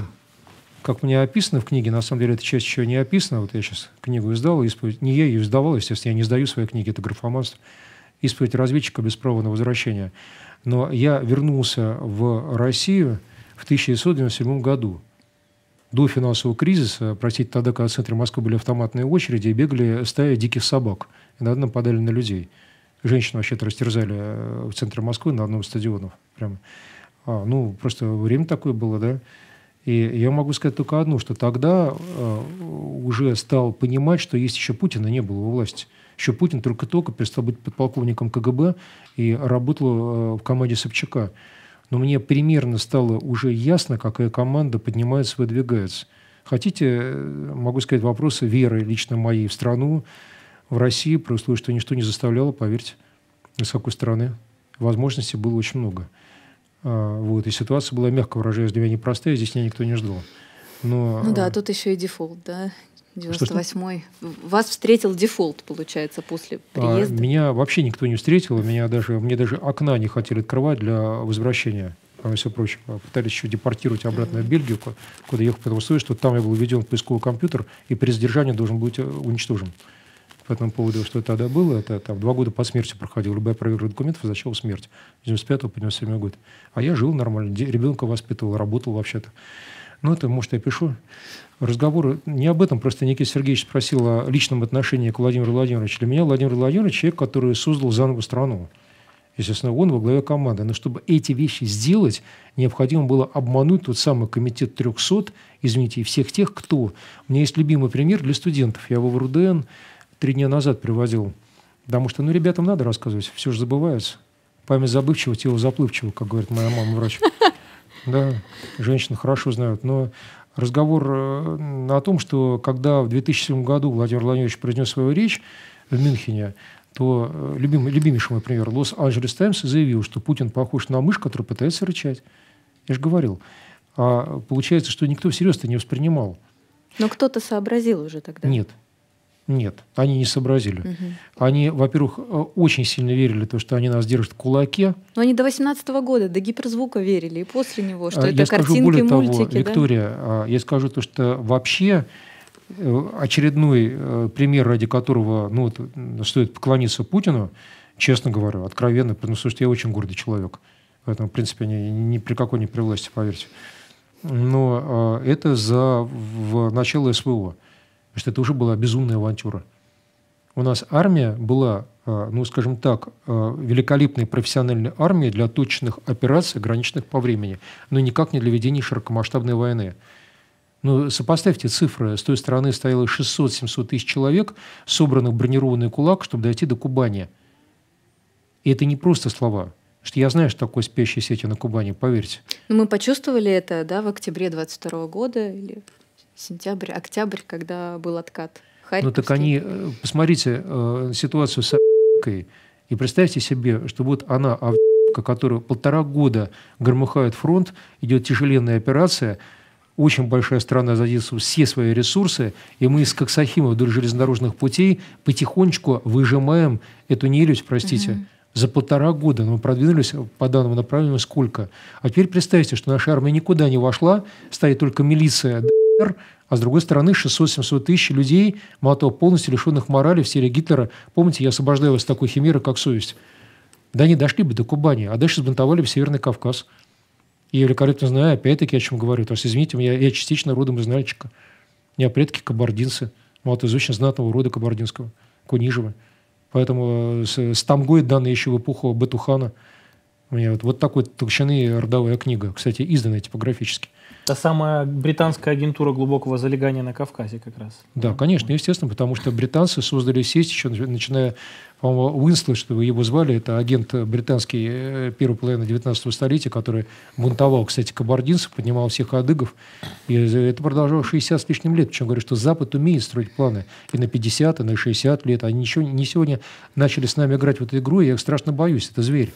как мне описано в книге, на самом деле эта часть еще не описана, вот я сейчас книгу издал, исповедь, не я ее издавал, естественно, я не сдаю свои книги, это графоманство, «Исповедь разведчика без права на возвращение». Но я вернулся в Россию в 1997 году. До финансового кризиса, простите, тогда, когда в центре Москвы были автоматные очереди, и бегали стая диких собак. И на одном подали на людей. Женщину вообще-то растерзали э, в центре Москвы на одном из стадионов. Прямо. А, ну, просто время такое было, да? И я могу сказать только одно, что тогда э, уже стал понимать, что есть еще Путина не было во власти. Еще Путин только-только перестал быть подполковником КГБ и работал э, в команде Собчака. Но мне примерно стало уже ясно, какая команда поднимается, выдвигается. Хотите, э, могу сказать вопросы веры лично моей в страну, в России, при условии, что ничто не заставляло, поверьте, с какой стороны. Возможностей было очень много. А, вот. И ситуация была, мягко выражаясь, для меня непростая, здесь меня никто не ждал. Но... Ну да, а, тут еще и дефолт, да, 98-й. Вас встретил дефолт, получается, после а, приезда? А, меня вообще никто не встретил. Меня даже, мне даже окна не хотели открывать для возвращения и все прочее. А пытались еще депортировать обратно в Бельгию, куда ехал по тому условию, что там я был введен в поисковый компьютер, и при задержании должен быть э, уничтожен. По этому поводу, что это тогда было, это там два года по смерти проходил. Любая проверка документов означала смерть. С 95 по 97 год. А я жил нормально, ребенка воспитывал, работал вообще-то. Ну, это, может, я пишу. разговоры не об этом, просто Никита Сергеевич спросил о личном отношении к Владимиру Владимировичу. Для меня Владимир Владимирович – человек, который создал заново страну. Естественно, он во главе команды. Но чтобы эти вещи сделать, необходимо было обмануть тот самый комитет 300, извините, и всех тех, кто... У меня есть любимый пример для студентов. Я его в РУДН три дня назад приводил. Потому что, ну, ребятам надо рассказывать, все же забывается. Память забывчивого, тело заплывчивого, как говорит моя мама-врач. Да, женщины хорошо знают. Но разговор о э, том, что когда в 2007 году Владимир Владимирович произнес свою речь в Мюнхене, то э, любим, любимейший мой пример, Лос-Анджелес Таймс заявил, что Путин похож на мышь, которая пытается рычать. Я же говорил. А получается, что никто всерьез-то не воспринимал. Но кто-то сообразил уже тогда. Нет, нет, они не сообразили. Угу. Они, во-первых, э, очень сильно верили, то, что они нас держат в кулаке. Но они до 18 года, до гиперзвука верили, и после него, что а, я это скажу, картинки, более того, мультики. Виктория, да? я скажу то, что вообще э, очередной э, пример, ради которого ну, стоит поклониться Путину, честно говорю, откровенно, потому что я очень гордый человек. Поэтому, в принципе, ни, ни при какой не при власти, поверьте. Но это за в начало СВО. Потому что это уже была безумная авантюра. У нас армия была, э, ну, скажем так, э, великолепной профессиональной армией для точных операций, ограниченных по времени, но никак не для ведения широкомасштабной войны. Ну, сопоставьте цифры. С той стороны стояло 600-700 тысяч человек, собранных бронированный кулак, чтобы дойти до Кубани. И это не просто слова. Что я знаю, что такое спящие сети на Кубани, поверьте. Но ну, мы почувствовали это, да, в октябре 22 года или сентябрь, октябрь, когда был откат. Харьковский. Ну так они, э, посмотрите э, ситуацию с Авдеевкой, и представьте себе, что вот она, Авдеевка, которую полтора года громыхает фронт, идет тяжеленная операция, очень большая страна задействует все свои ресурсы, и мы из Коксахима вдоль железнодорожных путей потихонечку выжимаем эту нелюдь, простите, угу. За полтора года мы ну, продвинулись по данному направлению сколько. А теперь представьте, что наша армия никуда не вошла, стоит только милиция Гитлер, а с другой стороны 600-700 тысяч людей, мало того, полностью лишенных морали в стиле Гитлера. Помните, я освобождаю вас от такой химеры, как совесть. Да они дошли бы до Кубани, а дальше сбунтовали бы Северный Кавказ. И я великолепно знаю, опять-таки, о чем говорю. То есть, извините меня, я частично родом из Нальчика. У меня предки кабардинцы. Мало того, из очень знатного рода кабардинского, Кунижева. Поэтому э, с, с Тамгой данные еще в эпоху Батухана. У меня вот, вот такой толщины родовая книга, кстати, изданная типографически. Та самая британская агентура глубокого залегания на Кавказе как раз. Да, конечно, естественно, потому что британцы создали сеть еще начиная, по-моему, Уинстон, что вы его звали, это агент британский э, первой половины 19 столетия, который бунтовал, кстати, кабардинцев, поднимал всех адыгов. И это продолжало 60 с лишним лет. Причем говорю, что Запад умеет строить планы и на 50, и на 60 лет. Они еще не сегодня начали с нами играть в эту игру, и я их страшно боюсь, это зверь.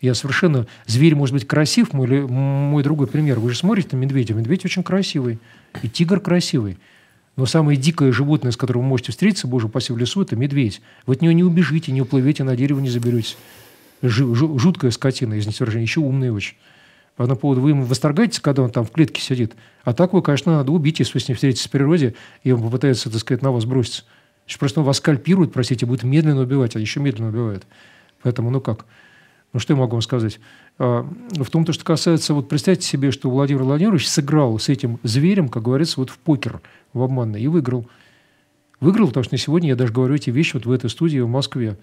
Я совершенно... Зверь может быть красив, мой, мой другой пример. Вы же смотрите на медведя. Медведь очень красивый. И тигр красивый. Но самое дикое животное, с которым вы можете встретиться, боже упаси, в лесу, это медведь. Вы от него не убежите, не уплывете, на дерево не заберетесь. Жуткая скотина из несовершеннолетних, еще умная очень. По этому поводу вы ему восторгаетесь, когда он там в клетке сидит. А так вы, конечно, надо убить, если вы с ним встретитесь в природе, и он попытается, так сказать, на вас броситься. Просто он вас скальпирует, простите, будет медленно убивать, а еще медленно убивает. Поэтому, ну как... Ну, что я могу вам сказать? А, в том, то, что касается, вот представьте себе, что Владимир Владимирович сыграл с этим зверем, как говорится, вот в покер, в обманный, и выиграл. Выиграл, потому что на сегодня я даже говорю эти вещи вот в этой студии в Москве.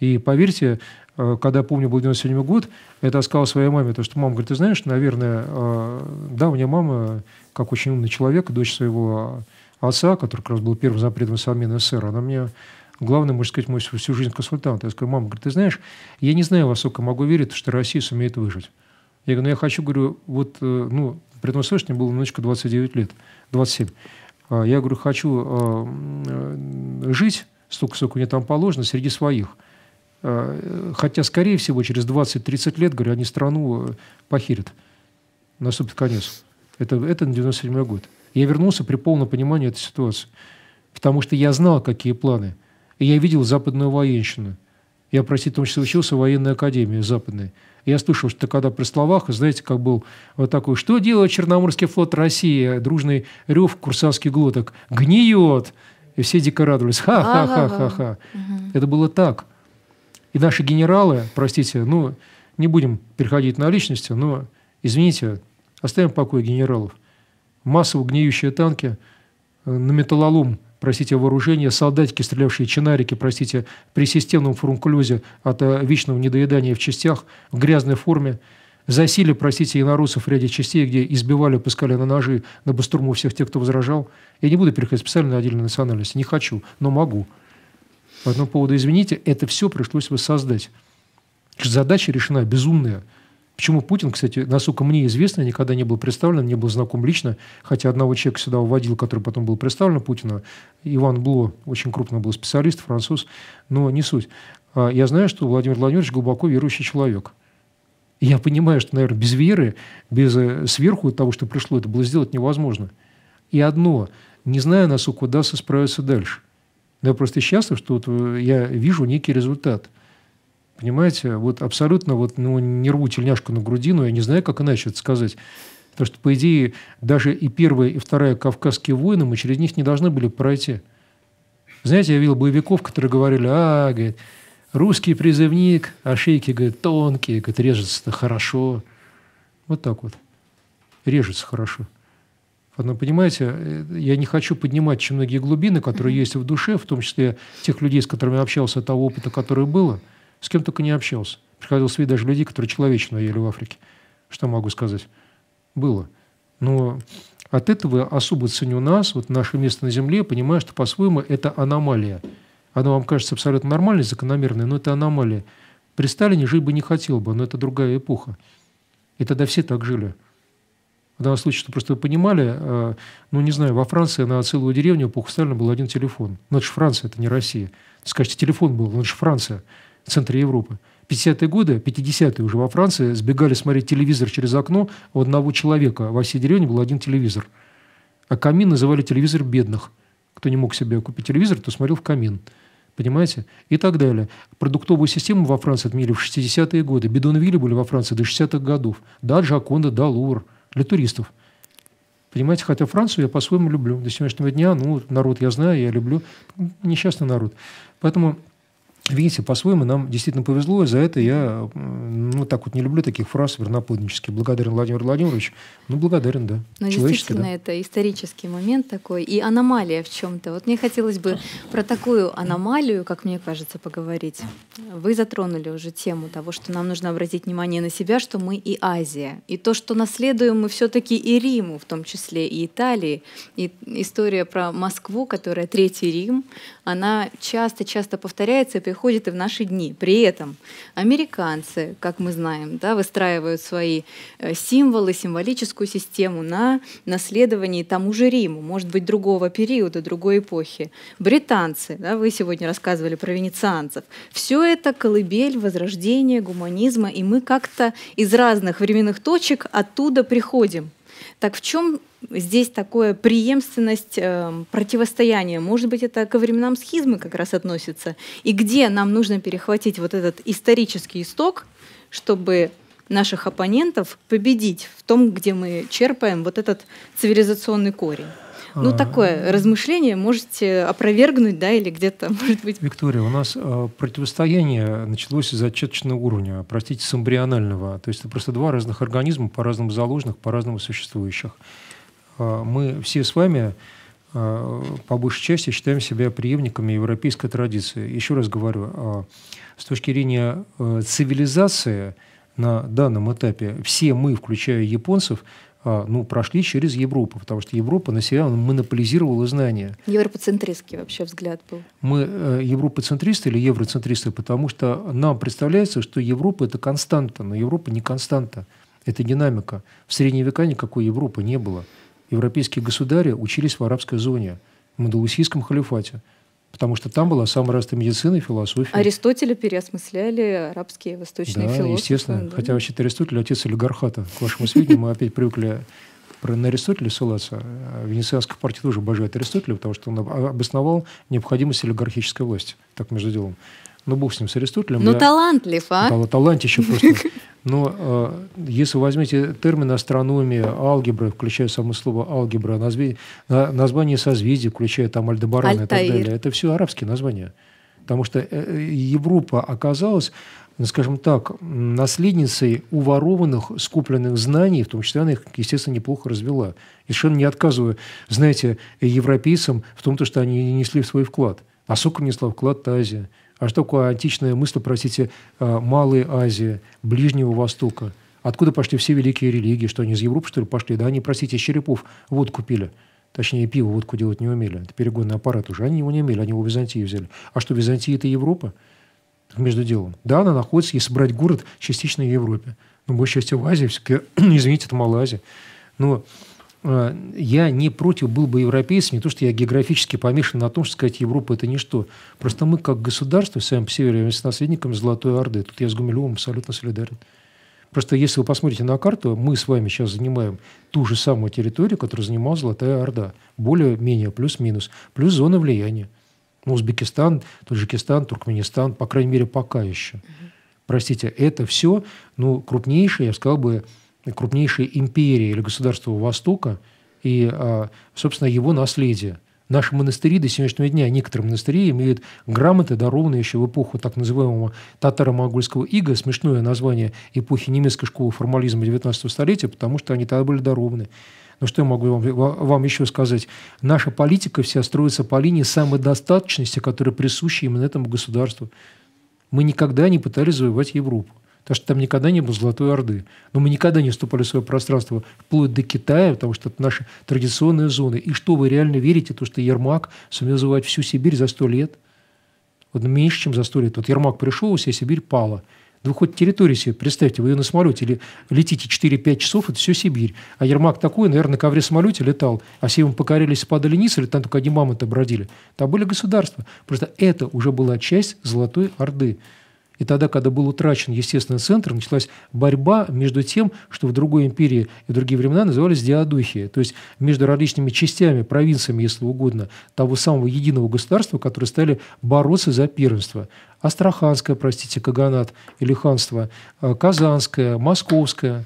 И поверьте, а, когда, помню, был 97 год, это сказал своей маме, то, что мама говорит, ты знаешь, наверное, а, да, у меня мама, как очень умный человек, дочь своего отца, который как раз был первым запретом совместного СССР, она мне главный, можно сказать, мой всю жизнь консультант. Я сказал, мама, говорит, ты знаешь, я не знаю, во сколько могу верить, что Россия сумеет выжить. Я говорю, ну я хочу, говорю, вот, э, ну, при этом слышишь, мне было внучка 29 лет, 27. А, я говорю, хочу а, жить столько, сколько мне там положено, среди своих. А, хотя, скорее всего, через 20-30 лет, говорю, они страну э, похерят. Наступит конец. Это, это на 97 год. Я вернулся при полном понимании этой ситуации. Потому что я знал, какие планы – и я видел западную военщину. Я, простите, в том числе учился в военной академии западной. Я слышал, что когда при словах, знаете, как был вот такой, что делает Черноморский флот России? Дружный рев курсантских глоток. Гниет! И все дико радовались. Ха-ха-ха-ха-ха. Это было так. И наши генералы, простите, ну, не будем переходить на личности, но, извините, оставим покой генералов. Массово гниющие танки э, на металлолом простите, вооружение, солдатики, стрелявшие чинарики, простите, при системном фурункулезе от э, вечного недоедания в частях, в грязной форме, засили, простите, инорусов в ряде частей, где избивали, пускали на ножи, на бастурму всех тех, кто возражал. Я не буду переходить специально на отдельную национальность, не хочу, но могу. По одному поводу, извините, это все пришлось воссоздать. Задача решена безумная – Почему Путин, кстати, насколько мне известно, никогда не был представлен, не был знаком лично, хотя одного человека сюда уводил, который потом был представлен Путина, Иван Бло, очень крупный был специалист, француз, но не суть. А, я знаю, что Владимир Владимирович глубоко верующий человек. Я понимаю, что, наверное, без веры, без э, сверху того, что пришло, это было сделать невозможно. И одно, не знаю, насколько удастся справиться дальше. Но я просто счастлив, что вот э, я вижу некий результат – Понимаете, вот абсолютно вот, ну, не рву тельняшку на грудину, я не знаю, как иначе это сказать. Потому что, по идее, даже и первая, и вторая «Кавказские войны» мы через них не должны были пройти. Знаете, я видел боевиков, которые говорили, а, говорит, русский призывник, а шейки, говорит, тонкие, говорит, режется-то хорошо. Вот так вот. Режется хорошо. Но, ну, понимаете, э, я не хочу поднимать очень многие глубины, которые есть в душе, в том числе тех людей, с которыми общался, того опыта, который было – с кем только не общался. Приходилось видеть даже людей, которые человечного ели в Африке. Что могу сказать? Было. Но от этого особо ценю нас, вот наше место на Земле, понимаю, что по-своему это аномалия. Она вам кажется абсолютно нормальной, закономерной, но это аномалия. При Сталине жить бы не хотел бы, но это другая эпоха. И тогда все так жили. В данном случае, что просто вы понимали, э, ну, не знаю, во Франции на целую деревню эпоху Сталина был один телефон. Но это же Франция, это не Россия. Скажите, телефон был, но это же Франция в центре Европы. 50-е годы, 50-е уже во Франции, сбегали смотреть телевизор через окно у одного человека. Во всей деревне был один телевизор. А камин называли телевизор бедных. Кто не мог себе купить телевизор, то смотрел в камин. Понимаете? И так далее. Продуктовую систему во Франции отменили в 60-е годы. Бидонвили были во Франции до 60-х годов. Да, Джаконда, да, Лувр. Для туристов. Понимаете, хотя Францию я по-своему люблю. До сегодняшнего дня, ну, народ я знаю, я люблю. Несчастный народ. Поэтому Видите, по-своему нам действительно повезло, и за это я, ну, так вот не люблю таких фраз верноподнических. Благодарен Владимир Владимирович. Ну, благодарен, да. Но действительно, да. это исторический момент такой, и аномалия в чем то Вот мне хотелось бы про такую аномалию, как мне кажется, поговорить. Вы затронули уже тему того, что нам нужно обратить внимание на себя, что мы и Азия. И то, что наследуем мы все таки и Риму, в том числе и Италии. И история про Москву, которая Третий Рим, она часто-часто повторяется, и приходит и в наши дни. При этом американцы, как мы знаем, да, выстраивают свои э, символы, символическую систему на наследовании тому же Риму, может быть, другого периода, другой эпохи. Британцы, да, вы сегодня рассказывали про венецианцев. Все это колыбель возрождения гуманизма, и мы как-то из разных временных точек оттуда приходим. Так в чем здесь такое преемственность э, противостояния? Может быть, это ко временам схизмы как раз относится? И где нам нужно перехватить вот этот исторический исток, чтобы наших оппонентов победить в том, где мы черпаем вот этот цивилизационный корень? Ну, а. такое размышление можете опровергнуть, да, или где-то, может быть... Виктория, у нас э, противостояние началось из отчеточного уровня, простите, с эмбрионального. То есть это просто два разных организма, по-разному заложенных, по-разному существующих. Э, мы все с вами э, по большей части считаем себя преемниками европейской традиции. Еще раз говорю, с точки зрения э, цивилизации на данном этапе все мы, включая японцев, а, ну, прошли через Европу, потому что Европа на себя монополизировала знания. Европоцентристский вообще взгляд был. Мы э, европоцентристы или евроцентристы, потому что нам представляется, что Европа – это константа, но Европа не константа, это динамика. В средние века никакой Европы не было. Европейские государи учились в арабской зоне, в Мадалусийском халифате – потому что там была самая разная медицина и философия. Аристотеля переосмысляли арабские восточные да, философы. Естественно. Да, Хотя вообще-то Аристотель отец олигархата. К вашему сведению, мы опять привыкли про на Аристотеля ссылаться. А Венецианская партия тоже обожает Аристотеля, потому что он обосновал необходимость олигархической власти. Так, между делом. Ну, бог с ним, с Аристотелем. Ну, я... талантлив, а? Да, талантище просто. Но э, если возьмете термин астрономия, алгебра, включая само слово алгебра, назви... название созвездий, включая там Альдебаран и так далее, это все арабские названия. Потому что э, Европа оказалась, ну, скажем так, наследницей уворованных, скупленных знаний, в том числе она их, естественно, неплохо развела. И совершенно не отказываю, знаете, европейцам в том, что они несли свой вклад. А сколько внесла вклад Азия? А что такое античная мысль, простите, э, Малой Азии, Ближнего Востока? Откуда пошли все великие религии? Что, они из Европы, что ли, пошли? Да они, простите, черепов водку купили, Точнее, пиво водку делать не умели. Это перегонный аппарат уже. Они его не умели, они его в Византии взяли. А что, Византия – это Европа? Между делом. Да, она находится, если брать город, частично в Европе. Но большая часть в Азии, все-таки, извините, это Малая Азия, Но Э, я не против был бы европейцем, не то, что я географически помешан на том, что сказать Европа – это ничто. Просто мы, как государство, сами по себе с наследниками Золотой Орды. Тут я с Гумилевым абсолютно солидарен. Просто если вы посмотрите на карту, мы с вами сейчас занимаем ту же самую территорию, которую занимала Золотая Орда. Более-менее, плюс-минус. Плюс зона влияния. Ну, Узбекистан, Таджикистан, Туркменистан, по крайней мере, пока еще. Простите, это все, ну, крупнейшее я сказал бы, крупнейшие империи или государства Востока и, а, собственно, его наследие. Наши монастыри до сегодняшнего дня, некоторые монастыри имеют грамоты, дарованные еще в эпоху так называемого татаро-монгольского ига, смешное название эпохи немецкой школы формализма XIX столетия, потому что они тогда были дарованы. Но что я могу вам, вам еще сказать? Наша политика вся строится по линии самодостаточности, которая присуща именно этому государству. Мы никогда не пытались завоевать Европу потому что там никогда не было Золотой Орды. Но мы никогда не вступали в свое пространство, вплоть до Китая, потому что это наши традиционные зоны. И что, вы реально верите, то, что Ермак сумел завоевать всю Сибирь за сто лет? Вот меньше, чем за сто лет. Вот Ермак пришел, вся Сибирь пала. Да вы хоть территорию себе представьте, вы ее на самолете или летите 4-5 часов, это все Сибирь. А Ермак такой, наверное, на ковре самолете летал, а все ему покорились, падали низ, или там только одни то бродили. Там были государства. Просто это уже была часть Золотой Орды. И тогда, когда был утрачен естественный центр, началась борьба между тем, что в другой империи и в другие времена назывались диадухи, то есть между различными частями, провинциями, если угодно, того самого единого государства, которые стали бороться за первенство. Астраханское, простите, Каганат или ханство, э, Казанское, Московское.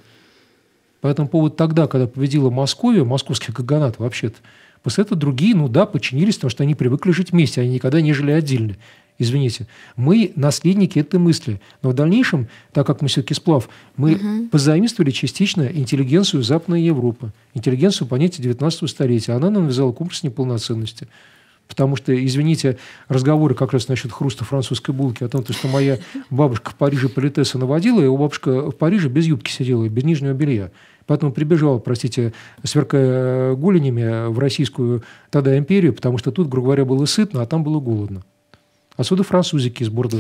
По этому поводу тогда, когда победила Московия, московский Каганат вообще-то, После этого другие, ну да, подчинились, потому что они привыкли жить вместе, они никогда не жили отдельно извините, мы наследники этой мысли. Но в дальнейшем, так как мы все-таки сплав, мы угу. позаимствовали частично интеллигенцию Западной Европы, интеллигенцию понятия 19 столетия. Она нам вязала комплекс неполноценности. Потому что, извините, разговоры как раз насчет хруста французской булки, о том, что моя бабушка в Париже политесса наводила, и у бабушка в Париже без юбки сидела, без нижнего белья. Поэтому прибежала, простите, сверкая э, голенями в российскую тогда империю, потому что тут, грубо говоря, было сытно, а там было голодно. Отсюда французики из Бордо.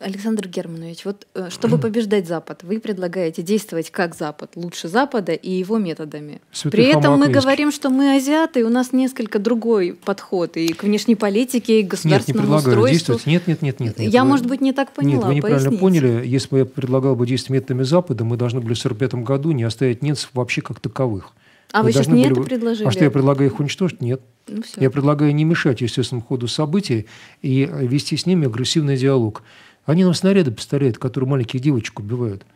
Александр Германович, вот э, чтобы побеждать Запад, вы предлагаете действовать как Запад, лучше Запада и его методами. Святых При этом мы говорим, что мы азиаты, у нас несколько другой подход и к внешней политике, и к государственному нет, не устройству. Действовать. Нет, нет, нет, нет. нет я, вы, может быть, не так поняла. Нет, вы неправильно поясните. поняли. Если бы я предлагал бы действовать методами Запада, мы должны были в 1945 году не оставить немцев вообще как таковых. А вы, вы сейчас не были... это предложили? А что я предлагаю их уничтожить? Нет. Ну, все. я предлагаю не мешать естественному ходу событий и вести с ними агрессивный диалог. Они нам снаряды поставляют, которые маленьких девочек убивают.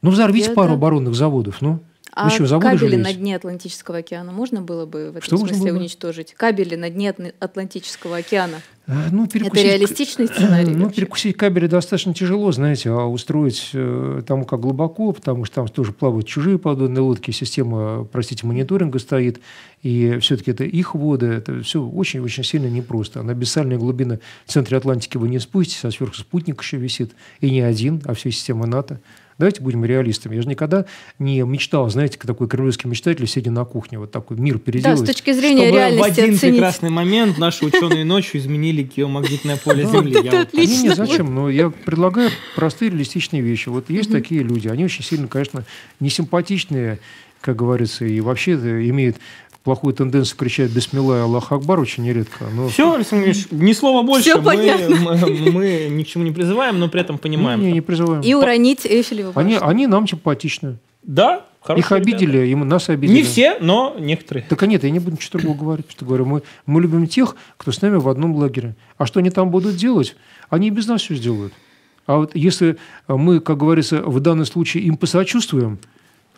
Ну, взорвите это... пару оборонных заводов, ну. А еще заводы кабели на дне Атлантического океана можно было бы в этом Что смысле было? уничтожить? Кабели на дне Атлантического океана. А, ну, Это реалистичный сценарий? Ну, вообще? перекусить кабели достаточно тяжело, знаете, а устроить э, тому, как глубоко, потому что там тоже плавают чужие подводные лодки, система, простите, мониторинга стоит, и все-таки это их воды, это все очень-очень сильно непросто. На бессальной глубины в центре Атлантики вы не спуститесь, а сверху спутник еще висит, и не один, а вся система НАТО. Давайте будем реалистами. Я же никогда не мечтал, знаете, такой кремлевский мечтатель, сидя на кухне, вот такой мир переделать. Да, с точки зрения чтобы реальности в один оценить. прекрасный момент наши ученые ночью изменили геомагнитное поле Земли. Это отлично. Не, зачем, но ну, я предлагаю простые реалистичные вещи. Вот есть такие люди, они очень сильно, конечно, несимпатичные, как говорится, и вообще э, имеют плохую тенденцию кричать бесмилая Аллах Акбар» очень нередко. Но... Все, Александр Ильич, ни слова больше. Все мы, понятно. Мы, мы ни к чему не призываем, но при этом понимаем. Не, не, не призываем. И уронить Эйфелеву они, они нам симпатичны. Да, Хорошие Их обидели, им нас обидели. Не все, но некоторые. Так а нет, я не буду ничего другого говорить, что говорю, мы, мы любим тех, кто с нами в одном лагере. А что они там будут делать, они и без нас все сделают. А вот если мы, как говорится, в данном случае им посочувствуем,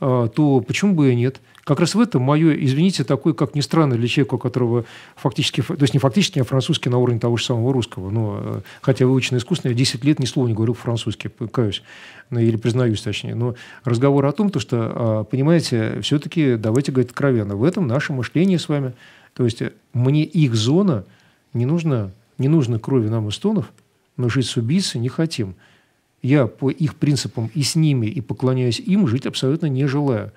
а, то почему бы и нет? Как раз в этом мое, извините, такое, как ни странно, для человека, которого фактически, то есть не фактически, а французский на уровне того же самого русского. Но, ну, а, хотя выучено искусственно, я 10 лет ни слова не говорю по-французски, каюсь, ну, или признаюсь точнее. Но разговор о том, то, что, а, понимаете, все-таки давайте говорить откровенно. В этом наше мышление с вами. То есть мне их зона не нужна, не нужно крови нам эстонов, но жить с убийцей не хотим. Я по их принципам и с ними, и поклоняюсь им, жить абсолютно не желаю.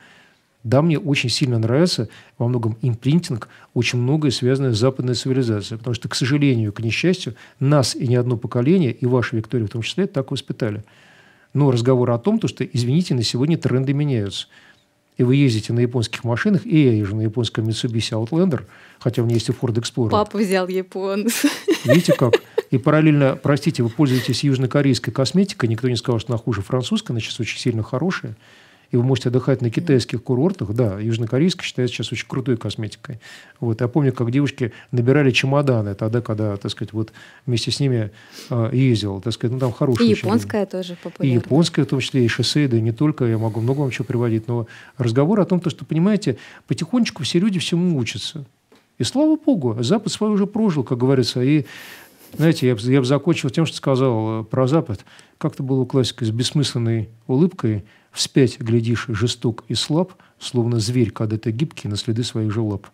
Да, мне очень сильно нравится во многом импринтинг, очень многое связанное с западной цивилизацией. Потому что, к сожалению, к несчастью, нас и не одно поколение, и вашу Викторию в том числе, так воспитали. Но разговор о том, то, что, извините, на сегодня тренды меняются. И вы ездите на японских машинах, и я езжу на японском Mitsubishi Outlander, хотя у меня есть и Ford Explorer. Папа взял японец. Видите как? И параллельно, простите, вы пользуетесь южнокорейской косметикой, никто не сказал, что она хуже французской, она сейчас очень сильно хорошая. И вы можете отдыхать на китайских курортах. Да, южнокорейская считается сейчас очень крутой косметикой. Вот. Я помню, как девушки набирали чемоданы тогда, когда, так сказать, вот вместе с ними а, ездил. Так сказать, ну, там хорошие. И японская очень... тоже популярна. И японская, в том числе, и шоссейда, и не только. Я могу много вам чего приводить. Но разговор о том, то, что, понимаете, потихонечку все люди всему учатся. И слава богу, Запад свой уже прожил, как говорится, и знаете, я бы я бы закончил тем, что сказал э, про Запад. Как-то было у классика с бессмысленной улыбкой «Вспять глядишь жесток и слаб, словно зверь, когда ты гибкий на следы своих же лап».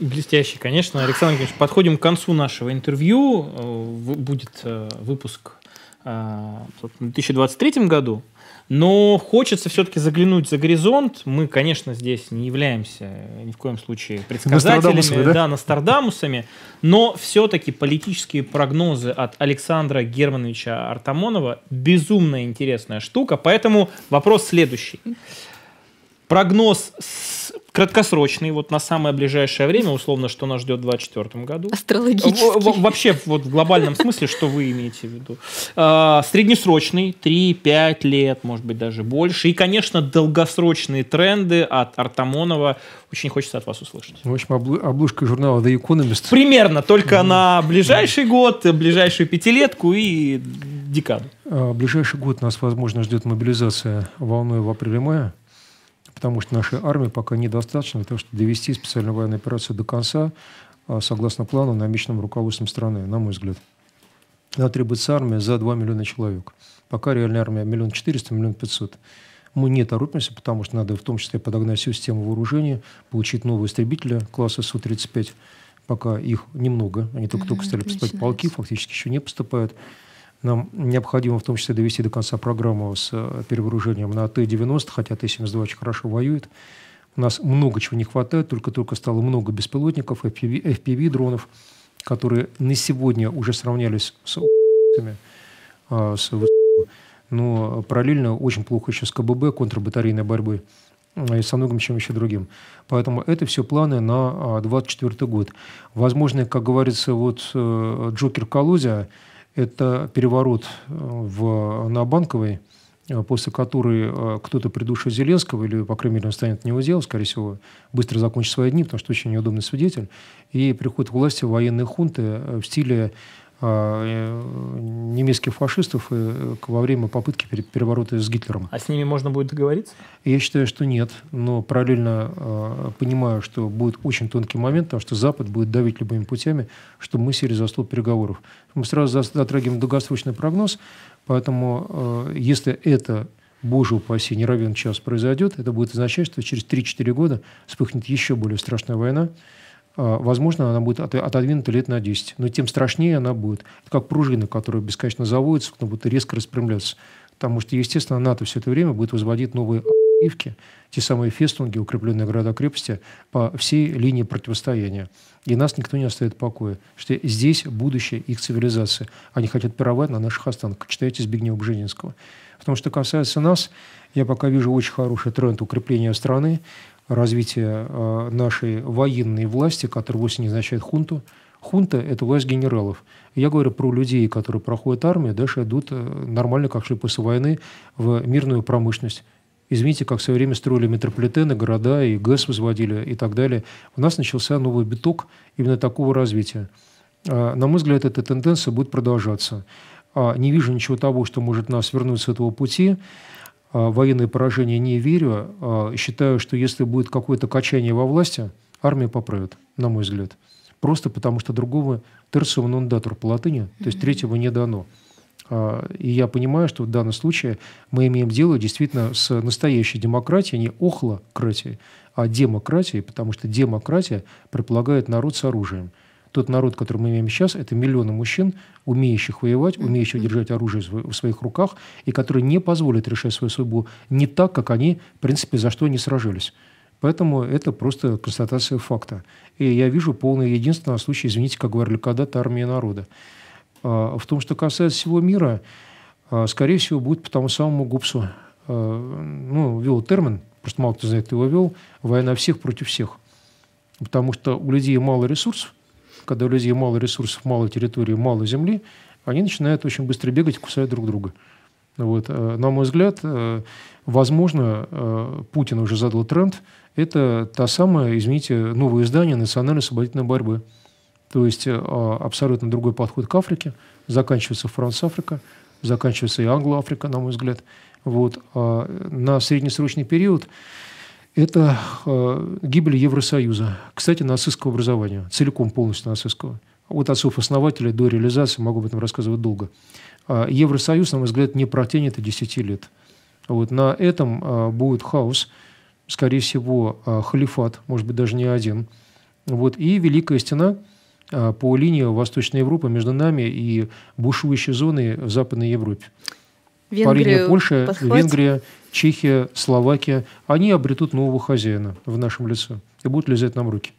Блестящий, конечно. Александр Евгеньевич, подходим к концу нашего интервью. Э, будет э, выпуск в 2023 году. Но хочется все-таки заглянуть за горизонт. Мы, конечно, здесь не являемся ни в коем случае предсказателями, да? да, Нострадамусами, но все-таки политические прогнозы от Александра Германовича Артамонова безумно интересная штука, поэтому вопрос следующий. Прогноз краткосрочный, вот на самое ближайшее время, условно, что нас ждет в 2024 году. Астрологический. Во вообще, вот в глобальном смысле, что вы имеете в виду. А, среднесрочный, 3-5 лет, может быть, даже больше. И, конечно, долгосрочные тренды от Артамонова. Очень хочется от вас услышать. В общем, обложка журнала The Economist. Примерно, только mm. на ближайший год, ближайшую пятилетку и декаду. А, ближайший год нас, возможно, ждет мобилизация волной в апреле-мае потому что нашей армии пока недостаточно для того, чтобы довести специальную военную операцию до конца, а, согласно плану, намеченным руководством страны, на мой взгляд. Нам требуется армия за 2 миллиона человек. Пока реальная армия миллион четыреста, миллион пятьсот. Мы не торопимся, потому что надо в том числе подогнать всю систему вооружения, получить новые истребители класса Су-35. Пока их немного, они только-только стали поступать, полки фактически еще не поступают. Нам необходимо в том числе довести до конца программу с э, перевооружением на Т-90, хотя Т-72 очень хорошо воюет. У нас много чего не хватает, только-только стало много беспилотников, FPV-дронов, которые на сегодня уже сравнялись с а, с но параллельно очень плохо еще с КББ, контрбатарейной борьбой а, и со многим чем еще другим. Поэтому это все планы на 2024 а, год. Возможно, как говорится, вот э, Джокер Калузя – это переворот э, в, на Банковой, э, после которой э, кто-то придушит Зеленского, или, по крайней мере, он станет на дело, скорее всего, быстро закончит свои дни, потому что очень неудобный свидетель, и приход к власти военные хунты в стиле Э, э, немецких фашистов э, во время попытки переворота с Гитлером. А с ними можно будет договориться? Я считаю, что нет, но параллельно понимаю, что будет очень тонкий момент, потому что Запад будет давить любыми путями, чтобы мы сели за стол переговоров. Мы сразу затрагиваем долгосрочный прогноз, поэтому если это боже упаси, не равен час произойдет, это будет означать, что через 3-4 года вспыхнет еще более страшная война, а, возможно, она будет отодвинута лет на 10, но тем страшнее она будет. Это как пружина, которая бесконечно заводится, она будет резко распрямляться. Потому что, естественно, НАТО все это время будет возводить новые Ивки, те самые фестунги, укрепленные города-крепости, по всей линии противостояния. И нас никто не оставит в покое, что здесь будущее их цивилизации. Они хотят пировать на наших останках. Читайте Збигнева Бженинского. Потому что касается нас, я пока вижу очень хороший тренд укрепления страны развития э, нашей военной власти, которая вовсе не означает хунту. Хунта – это власть генералов. Я говорю про людей, которые проходят армию, дальше идут э, нормально, как шли после войны, в мирную промышленность. Извините, как в свое время строили метрополитены, города, и ГЭС возводили и так далее. У нас начался новый биток именно такого развития. Э, на мой взгляд, эта тенденция будет продолжаться. А не вижу ничего того, что может нас вернуть с этого пути. Э, военное поражение не верю. А считаю, что если будет какое-то качание во власти, армия поправит, на мой взгляд. Просто потому, что другого терциум нон датур по латыни, то есть третьего не дано. А, и я понимаю, что в данном случае мы имеем дело действительно с настоящей демократией, не охлократией, а демократией, потому что демократия предполагает народ с оружием – тот народ, который мы имеем сейчас, это миллионы мужчин, умеющих воевать, умеющих держать оружие в своих руках, и которые не позволят решать свою судьбу не так, как они, в принципе, за что они сражались. Поэтому это просто констатация факта. И я вижу полное единство случай, извините, как говорили когда-то, армия народа. А, в том, что касается всего мира, а, скорее всего, будет по тому самому гупсу, а, Ну, вел термин, просто мало кто знает, кто его вел, «война всех против всех». Потому что у людей мало ресурсов, когда у людей мало ресурсов, мало территории, мало земли, они начинают очень быстро бегать, и кусают друг друга. Вот. Э, на мой взгляд, э, возможно, э, Путин уже задал тренд. Это та самая, извините, новое издание национальной освободительной борьбы. То есть абсолютно другой подход к Африке. Заканчивается Франц-Африка, заканчивается и Англо-Африка, на мой взгляд. Вот. А, на среднесрочный период это э, гибель Евросоюза. Кстати, нацистского образования, целиком полностью нацистского. От отцов-основателей до реализации, могу об этом рассказывать долго. Э, Евросоюз, на мой взгляд, не протянет и 10 лет. Вот, на этом э, будет хаос, скорее всего, э, халифат, может быть, даже не один. Вот, и Великая Стена э, по линии Восточной Европы между нами и бушующей зоны в Западной Европе. Венгрию по линии Польши, подхватим. Венгрия, Чехия, Словакия, они обретут нового хозяина в нашем лице и будут лизать нам руки.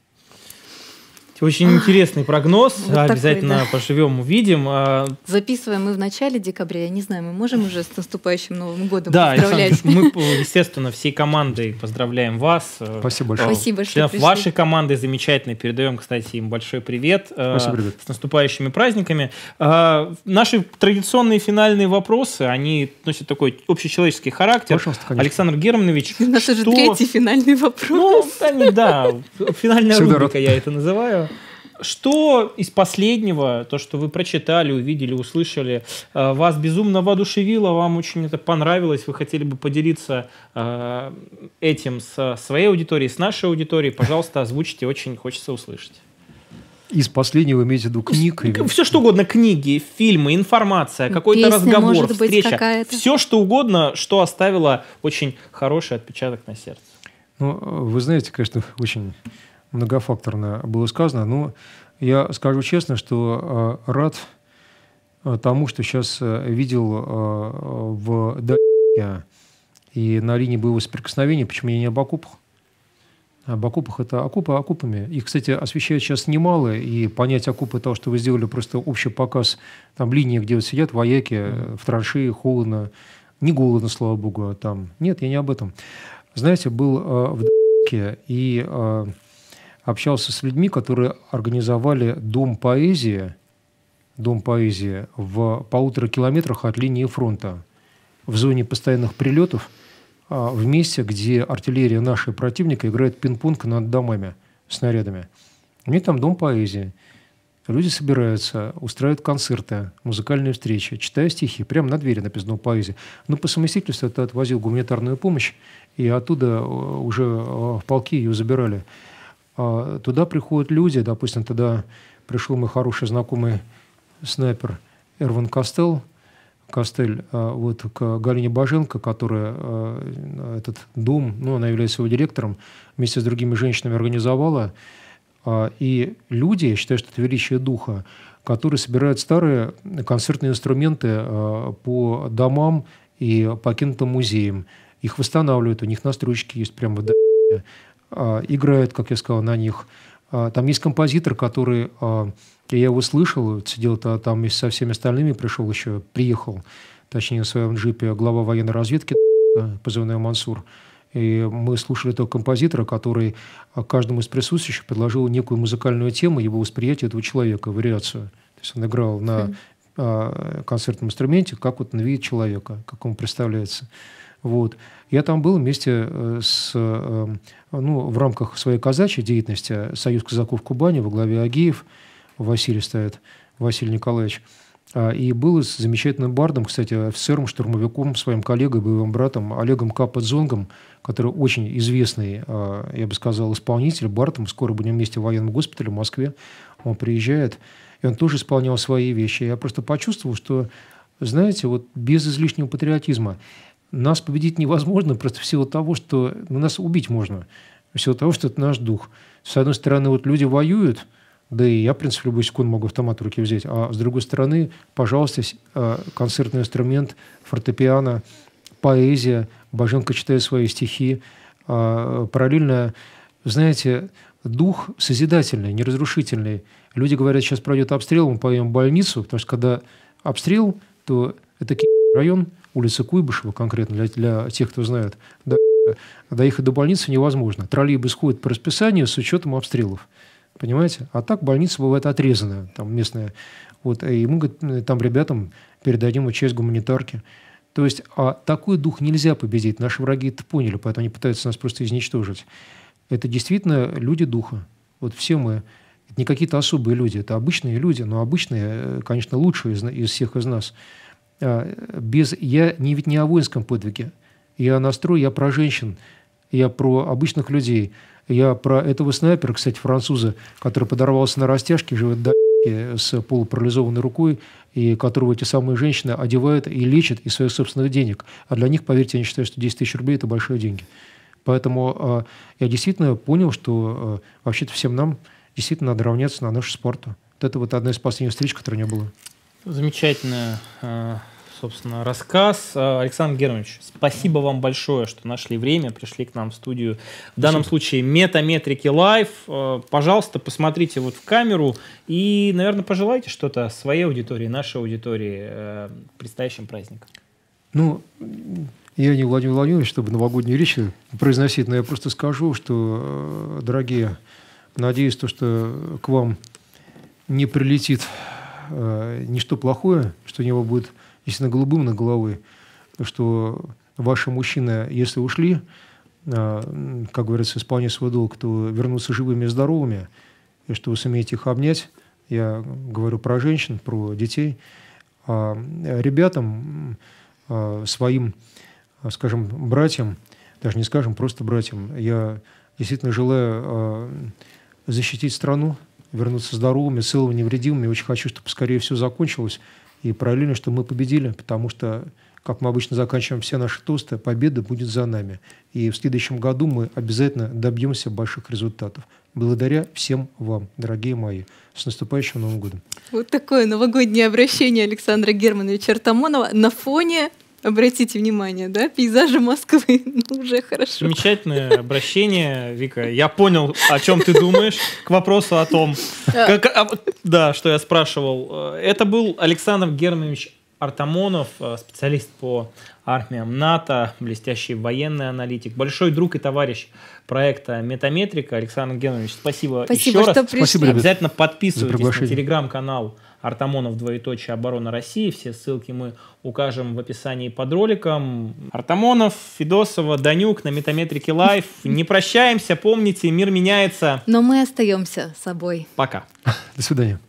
Очень интересный прогноз. Вот Обязательно такой, да. поживем, увидим. А, Записываем мы в начале декабря. Я не знаю, мы можем уже с наступающим Новым годом да, поздравлять. Да, мы, естественно, всей командой поздравляем вас. Спасибо э, большое. Спасибо, что Членов пришли. вашей команды замечательной. Передаем, кстати, им большой привет. Э, Спасибо, ребят. С наступающими праздниками. Э, наши традиционные финальные вопросы, они носят такой общечеловеческий характер. Пожалуйста, конечно. Александр Германович, У нас что... уже третий финальный вопрос. Ну, они, да, финальная рубрика я это называю. Что из последнего, то, что вы прочитали, увидели, услышали, э, вас безумно воодушевило, вам очень это понравилось, вы хотели бы поделиться э, этим с своей аудиторией, с нашей аудиторией, пожалуйста, озвучите, очень хочется услышать. Из последнего имеете в виду книг? Или... Все что угодно, книги, фильмы, информация, какой-то разговор, быть, встреча. Все что угодно, что оставило очень хороший отпечаток на сердце. Ну, вы знаете, конечно, очень многофакторно было сказано. Но ну, я скажу честно, что э, рад э, тому, что сейчас э, видел в Дальше и на линии боевого соприкосновения. Почему я не об окупах? Об окупах это окупы окупами. Их, кстати, освещают сейчас немало, и понять окупы того, что вы сделали, просто общий показ там линии, где вот сидят вояки, в траншеи, холодно. Не голодно, слава богу, а там. Нет, я не об этом. Знаете, был э, в Донецке, и э, общался с людьми, которые организовали дом поэзии, дом поэзии в полутора километрах от линии фронта, в зоне постоянных прилетов, а, в месте, где артиллерия нашего противника играет пинг-понг над домами, снарядами. У них там дом поэзии. Люди собираются, устраивают концерты, музыкальные встречи, читая стихи. Прямо на двери написано поэзия. Но ну, по совместительству это отвозил гуманитарную помощь, и оттуда э, уже э, в полки ее забирали. А, туда приходят люди, допустим, тогда пришел мой хороший знакомый снайпер Эрван Костел, Костель, а, вот к Галине Баженко, которая а, этот дом, ну, она является его директором, вместе с другими женщинами организовала. И люди, я считаю, что это величие духа, которые собирают старые концертные инструменты по домам и покинутым музеям. Их восстанавливают, у них настройки есть прямо до а, играет, как я сказал, на них. А, там есть композитор, который, а, я его слышал, сидел -то там вместе со всеми остальными, пришел еще, приехал, точнее, в своем джипе, глава военной разведки, позывной Мансур. И мы слушали этого композитора, который каждому из присутствующих предложил некую музыкальную тему, его восприятие этого человека, вариацию. То есть он играл на хм. концертном инструменте, как вот он видит человека, как он представляется. Вот. Я там был вместе э, с э, ну, в рамках своей казачьей деятельности Союз казаков Кубани во главе Агеев, Василий стоит, Василий Николаевич, а, и был с замечательным бардом, кстати, офицером, штурмовиком, своим коллегой, боевым братом Олегом Кападзонгом, который очень известный, а, я бы сказал, исполнитель, бардом, скоро будем вместе в военном госпитале в Москве, он приезжает, и он тоже исполнял свои вещи. Я просто почувствовал, что, знаете, вот без излишнего патриотизма – нас победить невозможно просто в силу того, что ну, нас убить можно, в силу того, что это наш дух. С одной стороны, вот люди воюют, да и я, в принципе, любую секунд могу автомат в руки взять. А с другой стороны, пожалуйста, а, концертный инструмент, фортепиано, поэзия, Боженко читает свои стихи. А, параллельно, знаете, дух созидательный, неразрушительный. Люди говорят, сейчас пройдет обстрел, мы поем в больницу, потому что когда обстрел, то это район – улица Куйбышева конкретно, для, для тех, кто знает, до, доехать до больницы невозможно. Троллейбус ходит по расписанию с учетом обстрелов. Понимаете? А так больница бывает отрезана, там местная. Вот, и мы говорит, э, там ребятам передадим часть гуманитарки. То есть а такой дух нельзя победить. Наши враги это поняли, поэтому они пытаются нас просто изничтожить. Это действительно люди духа. Вот все мы. Это не какие-то особые люди, это обычные люди, но обычные, э, конечно, лучшие из, из всех из нас. А, без, я не ведь не о воинском подвиге. Я настрою, я про женщин, я про обычных людей. Я про этого снайпера, кстати, француза, который подорвался на растяжке, живет до с полупарализованной рукой, и которого эти самые женщины одевают и лечат из своих собственных денег. А для них, поверьте, я считаю, что 10 тысяч рублей – это большие деньги. Поэтому а, я действительно понял, что а, вообще-то всем нам действительно надо равняться на нашу спорту. Вот это вот одна из последних встреч, которая у меня была. Замечательный, э, собственно, рассказ. Э, Александр Германович, спасибо вам большое, что нашли время, пришли к нам в студию. В спасибо. данном случае Метаметрики Лайв. Э, пожалуйста, посмотрите вот в камеру и, наверное, пожелайте что-то своей аудитории, нашей аудитории предстоящим праздником. Ну, я не Владимир Владимирович, чтобы новогоднюю речь произносить, но я просто скажу, что, дорогие, надеюсь, то, что к вам не прилетит э, ничто плохое, что у него будет, естественно, голубым на головой, что ваши мужчины, если ушли, э, как говорится, исполняя свой долг, то вернутся живыми и здоровыми, и что вы сумеете их обнять. Я говорю про женщин, про детей. А э, ребятам, э, своим, э, скажем, братьям, даже не скажем, просто братьям, я действительно желаю э, защитить страну, вернуться здоровыми, целыми, невредимыми. Очень хочу, чтобы скорее все закончилось. И параллельно, чтобы мы победили, потому что, как мы обычно заканчиваем все наши тосты, победа будет за нами. И в следующем году мы обязательно добьемся больших результатов. Благодаря всем вам, дорогие мои. С наступающим Новым годом. Вот такое новогоднее обращение Александра Германовича Артамонова на фоне Обратите внимание, да, пейзажи Москвы, ну, уже хорошо. Замечательное обращение, Вика. Я понял, о чем ты думаешь, к вопросу о том, как, а, да, что я спрашивал. Э, это был Александр Германович Артамонов, э, специалист по армиям НАТО, блестящий военный аналитик, большой друг и товарищ проекта «Метаметрика». Александр Германович, спасибо, спасибо еще что раз. Пришли. Спасибо, ребят. Обязательно подписывайтесь на телеграм-канал Артамонов, двоеточие, оборона России. Все ссылки мы укажем в описании под роликом. Артамонов, Федосова, Данюк на Метаметрике Лайф Не прощаемся, помните, мир меняется. Но мы остаемся собой. Пока. До свидания.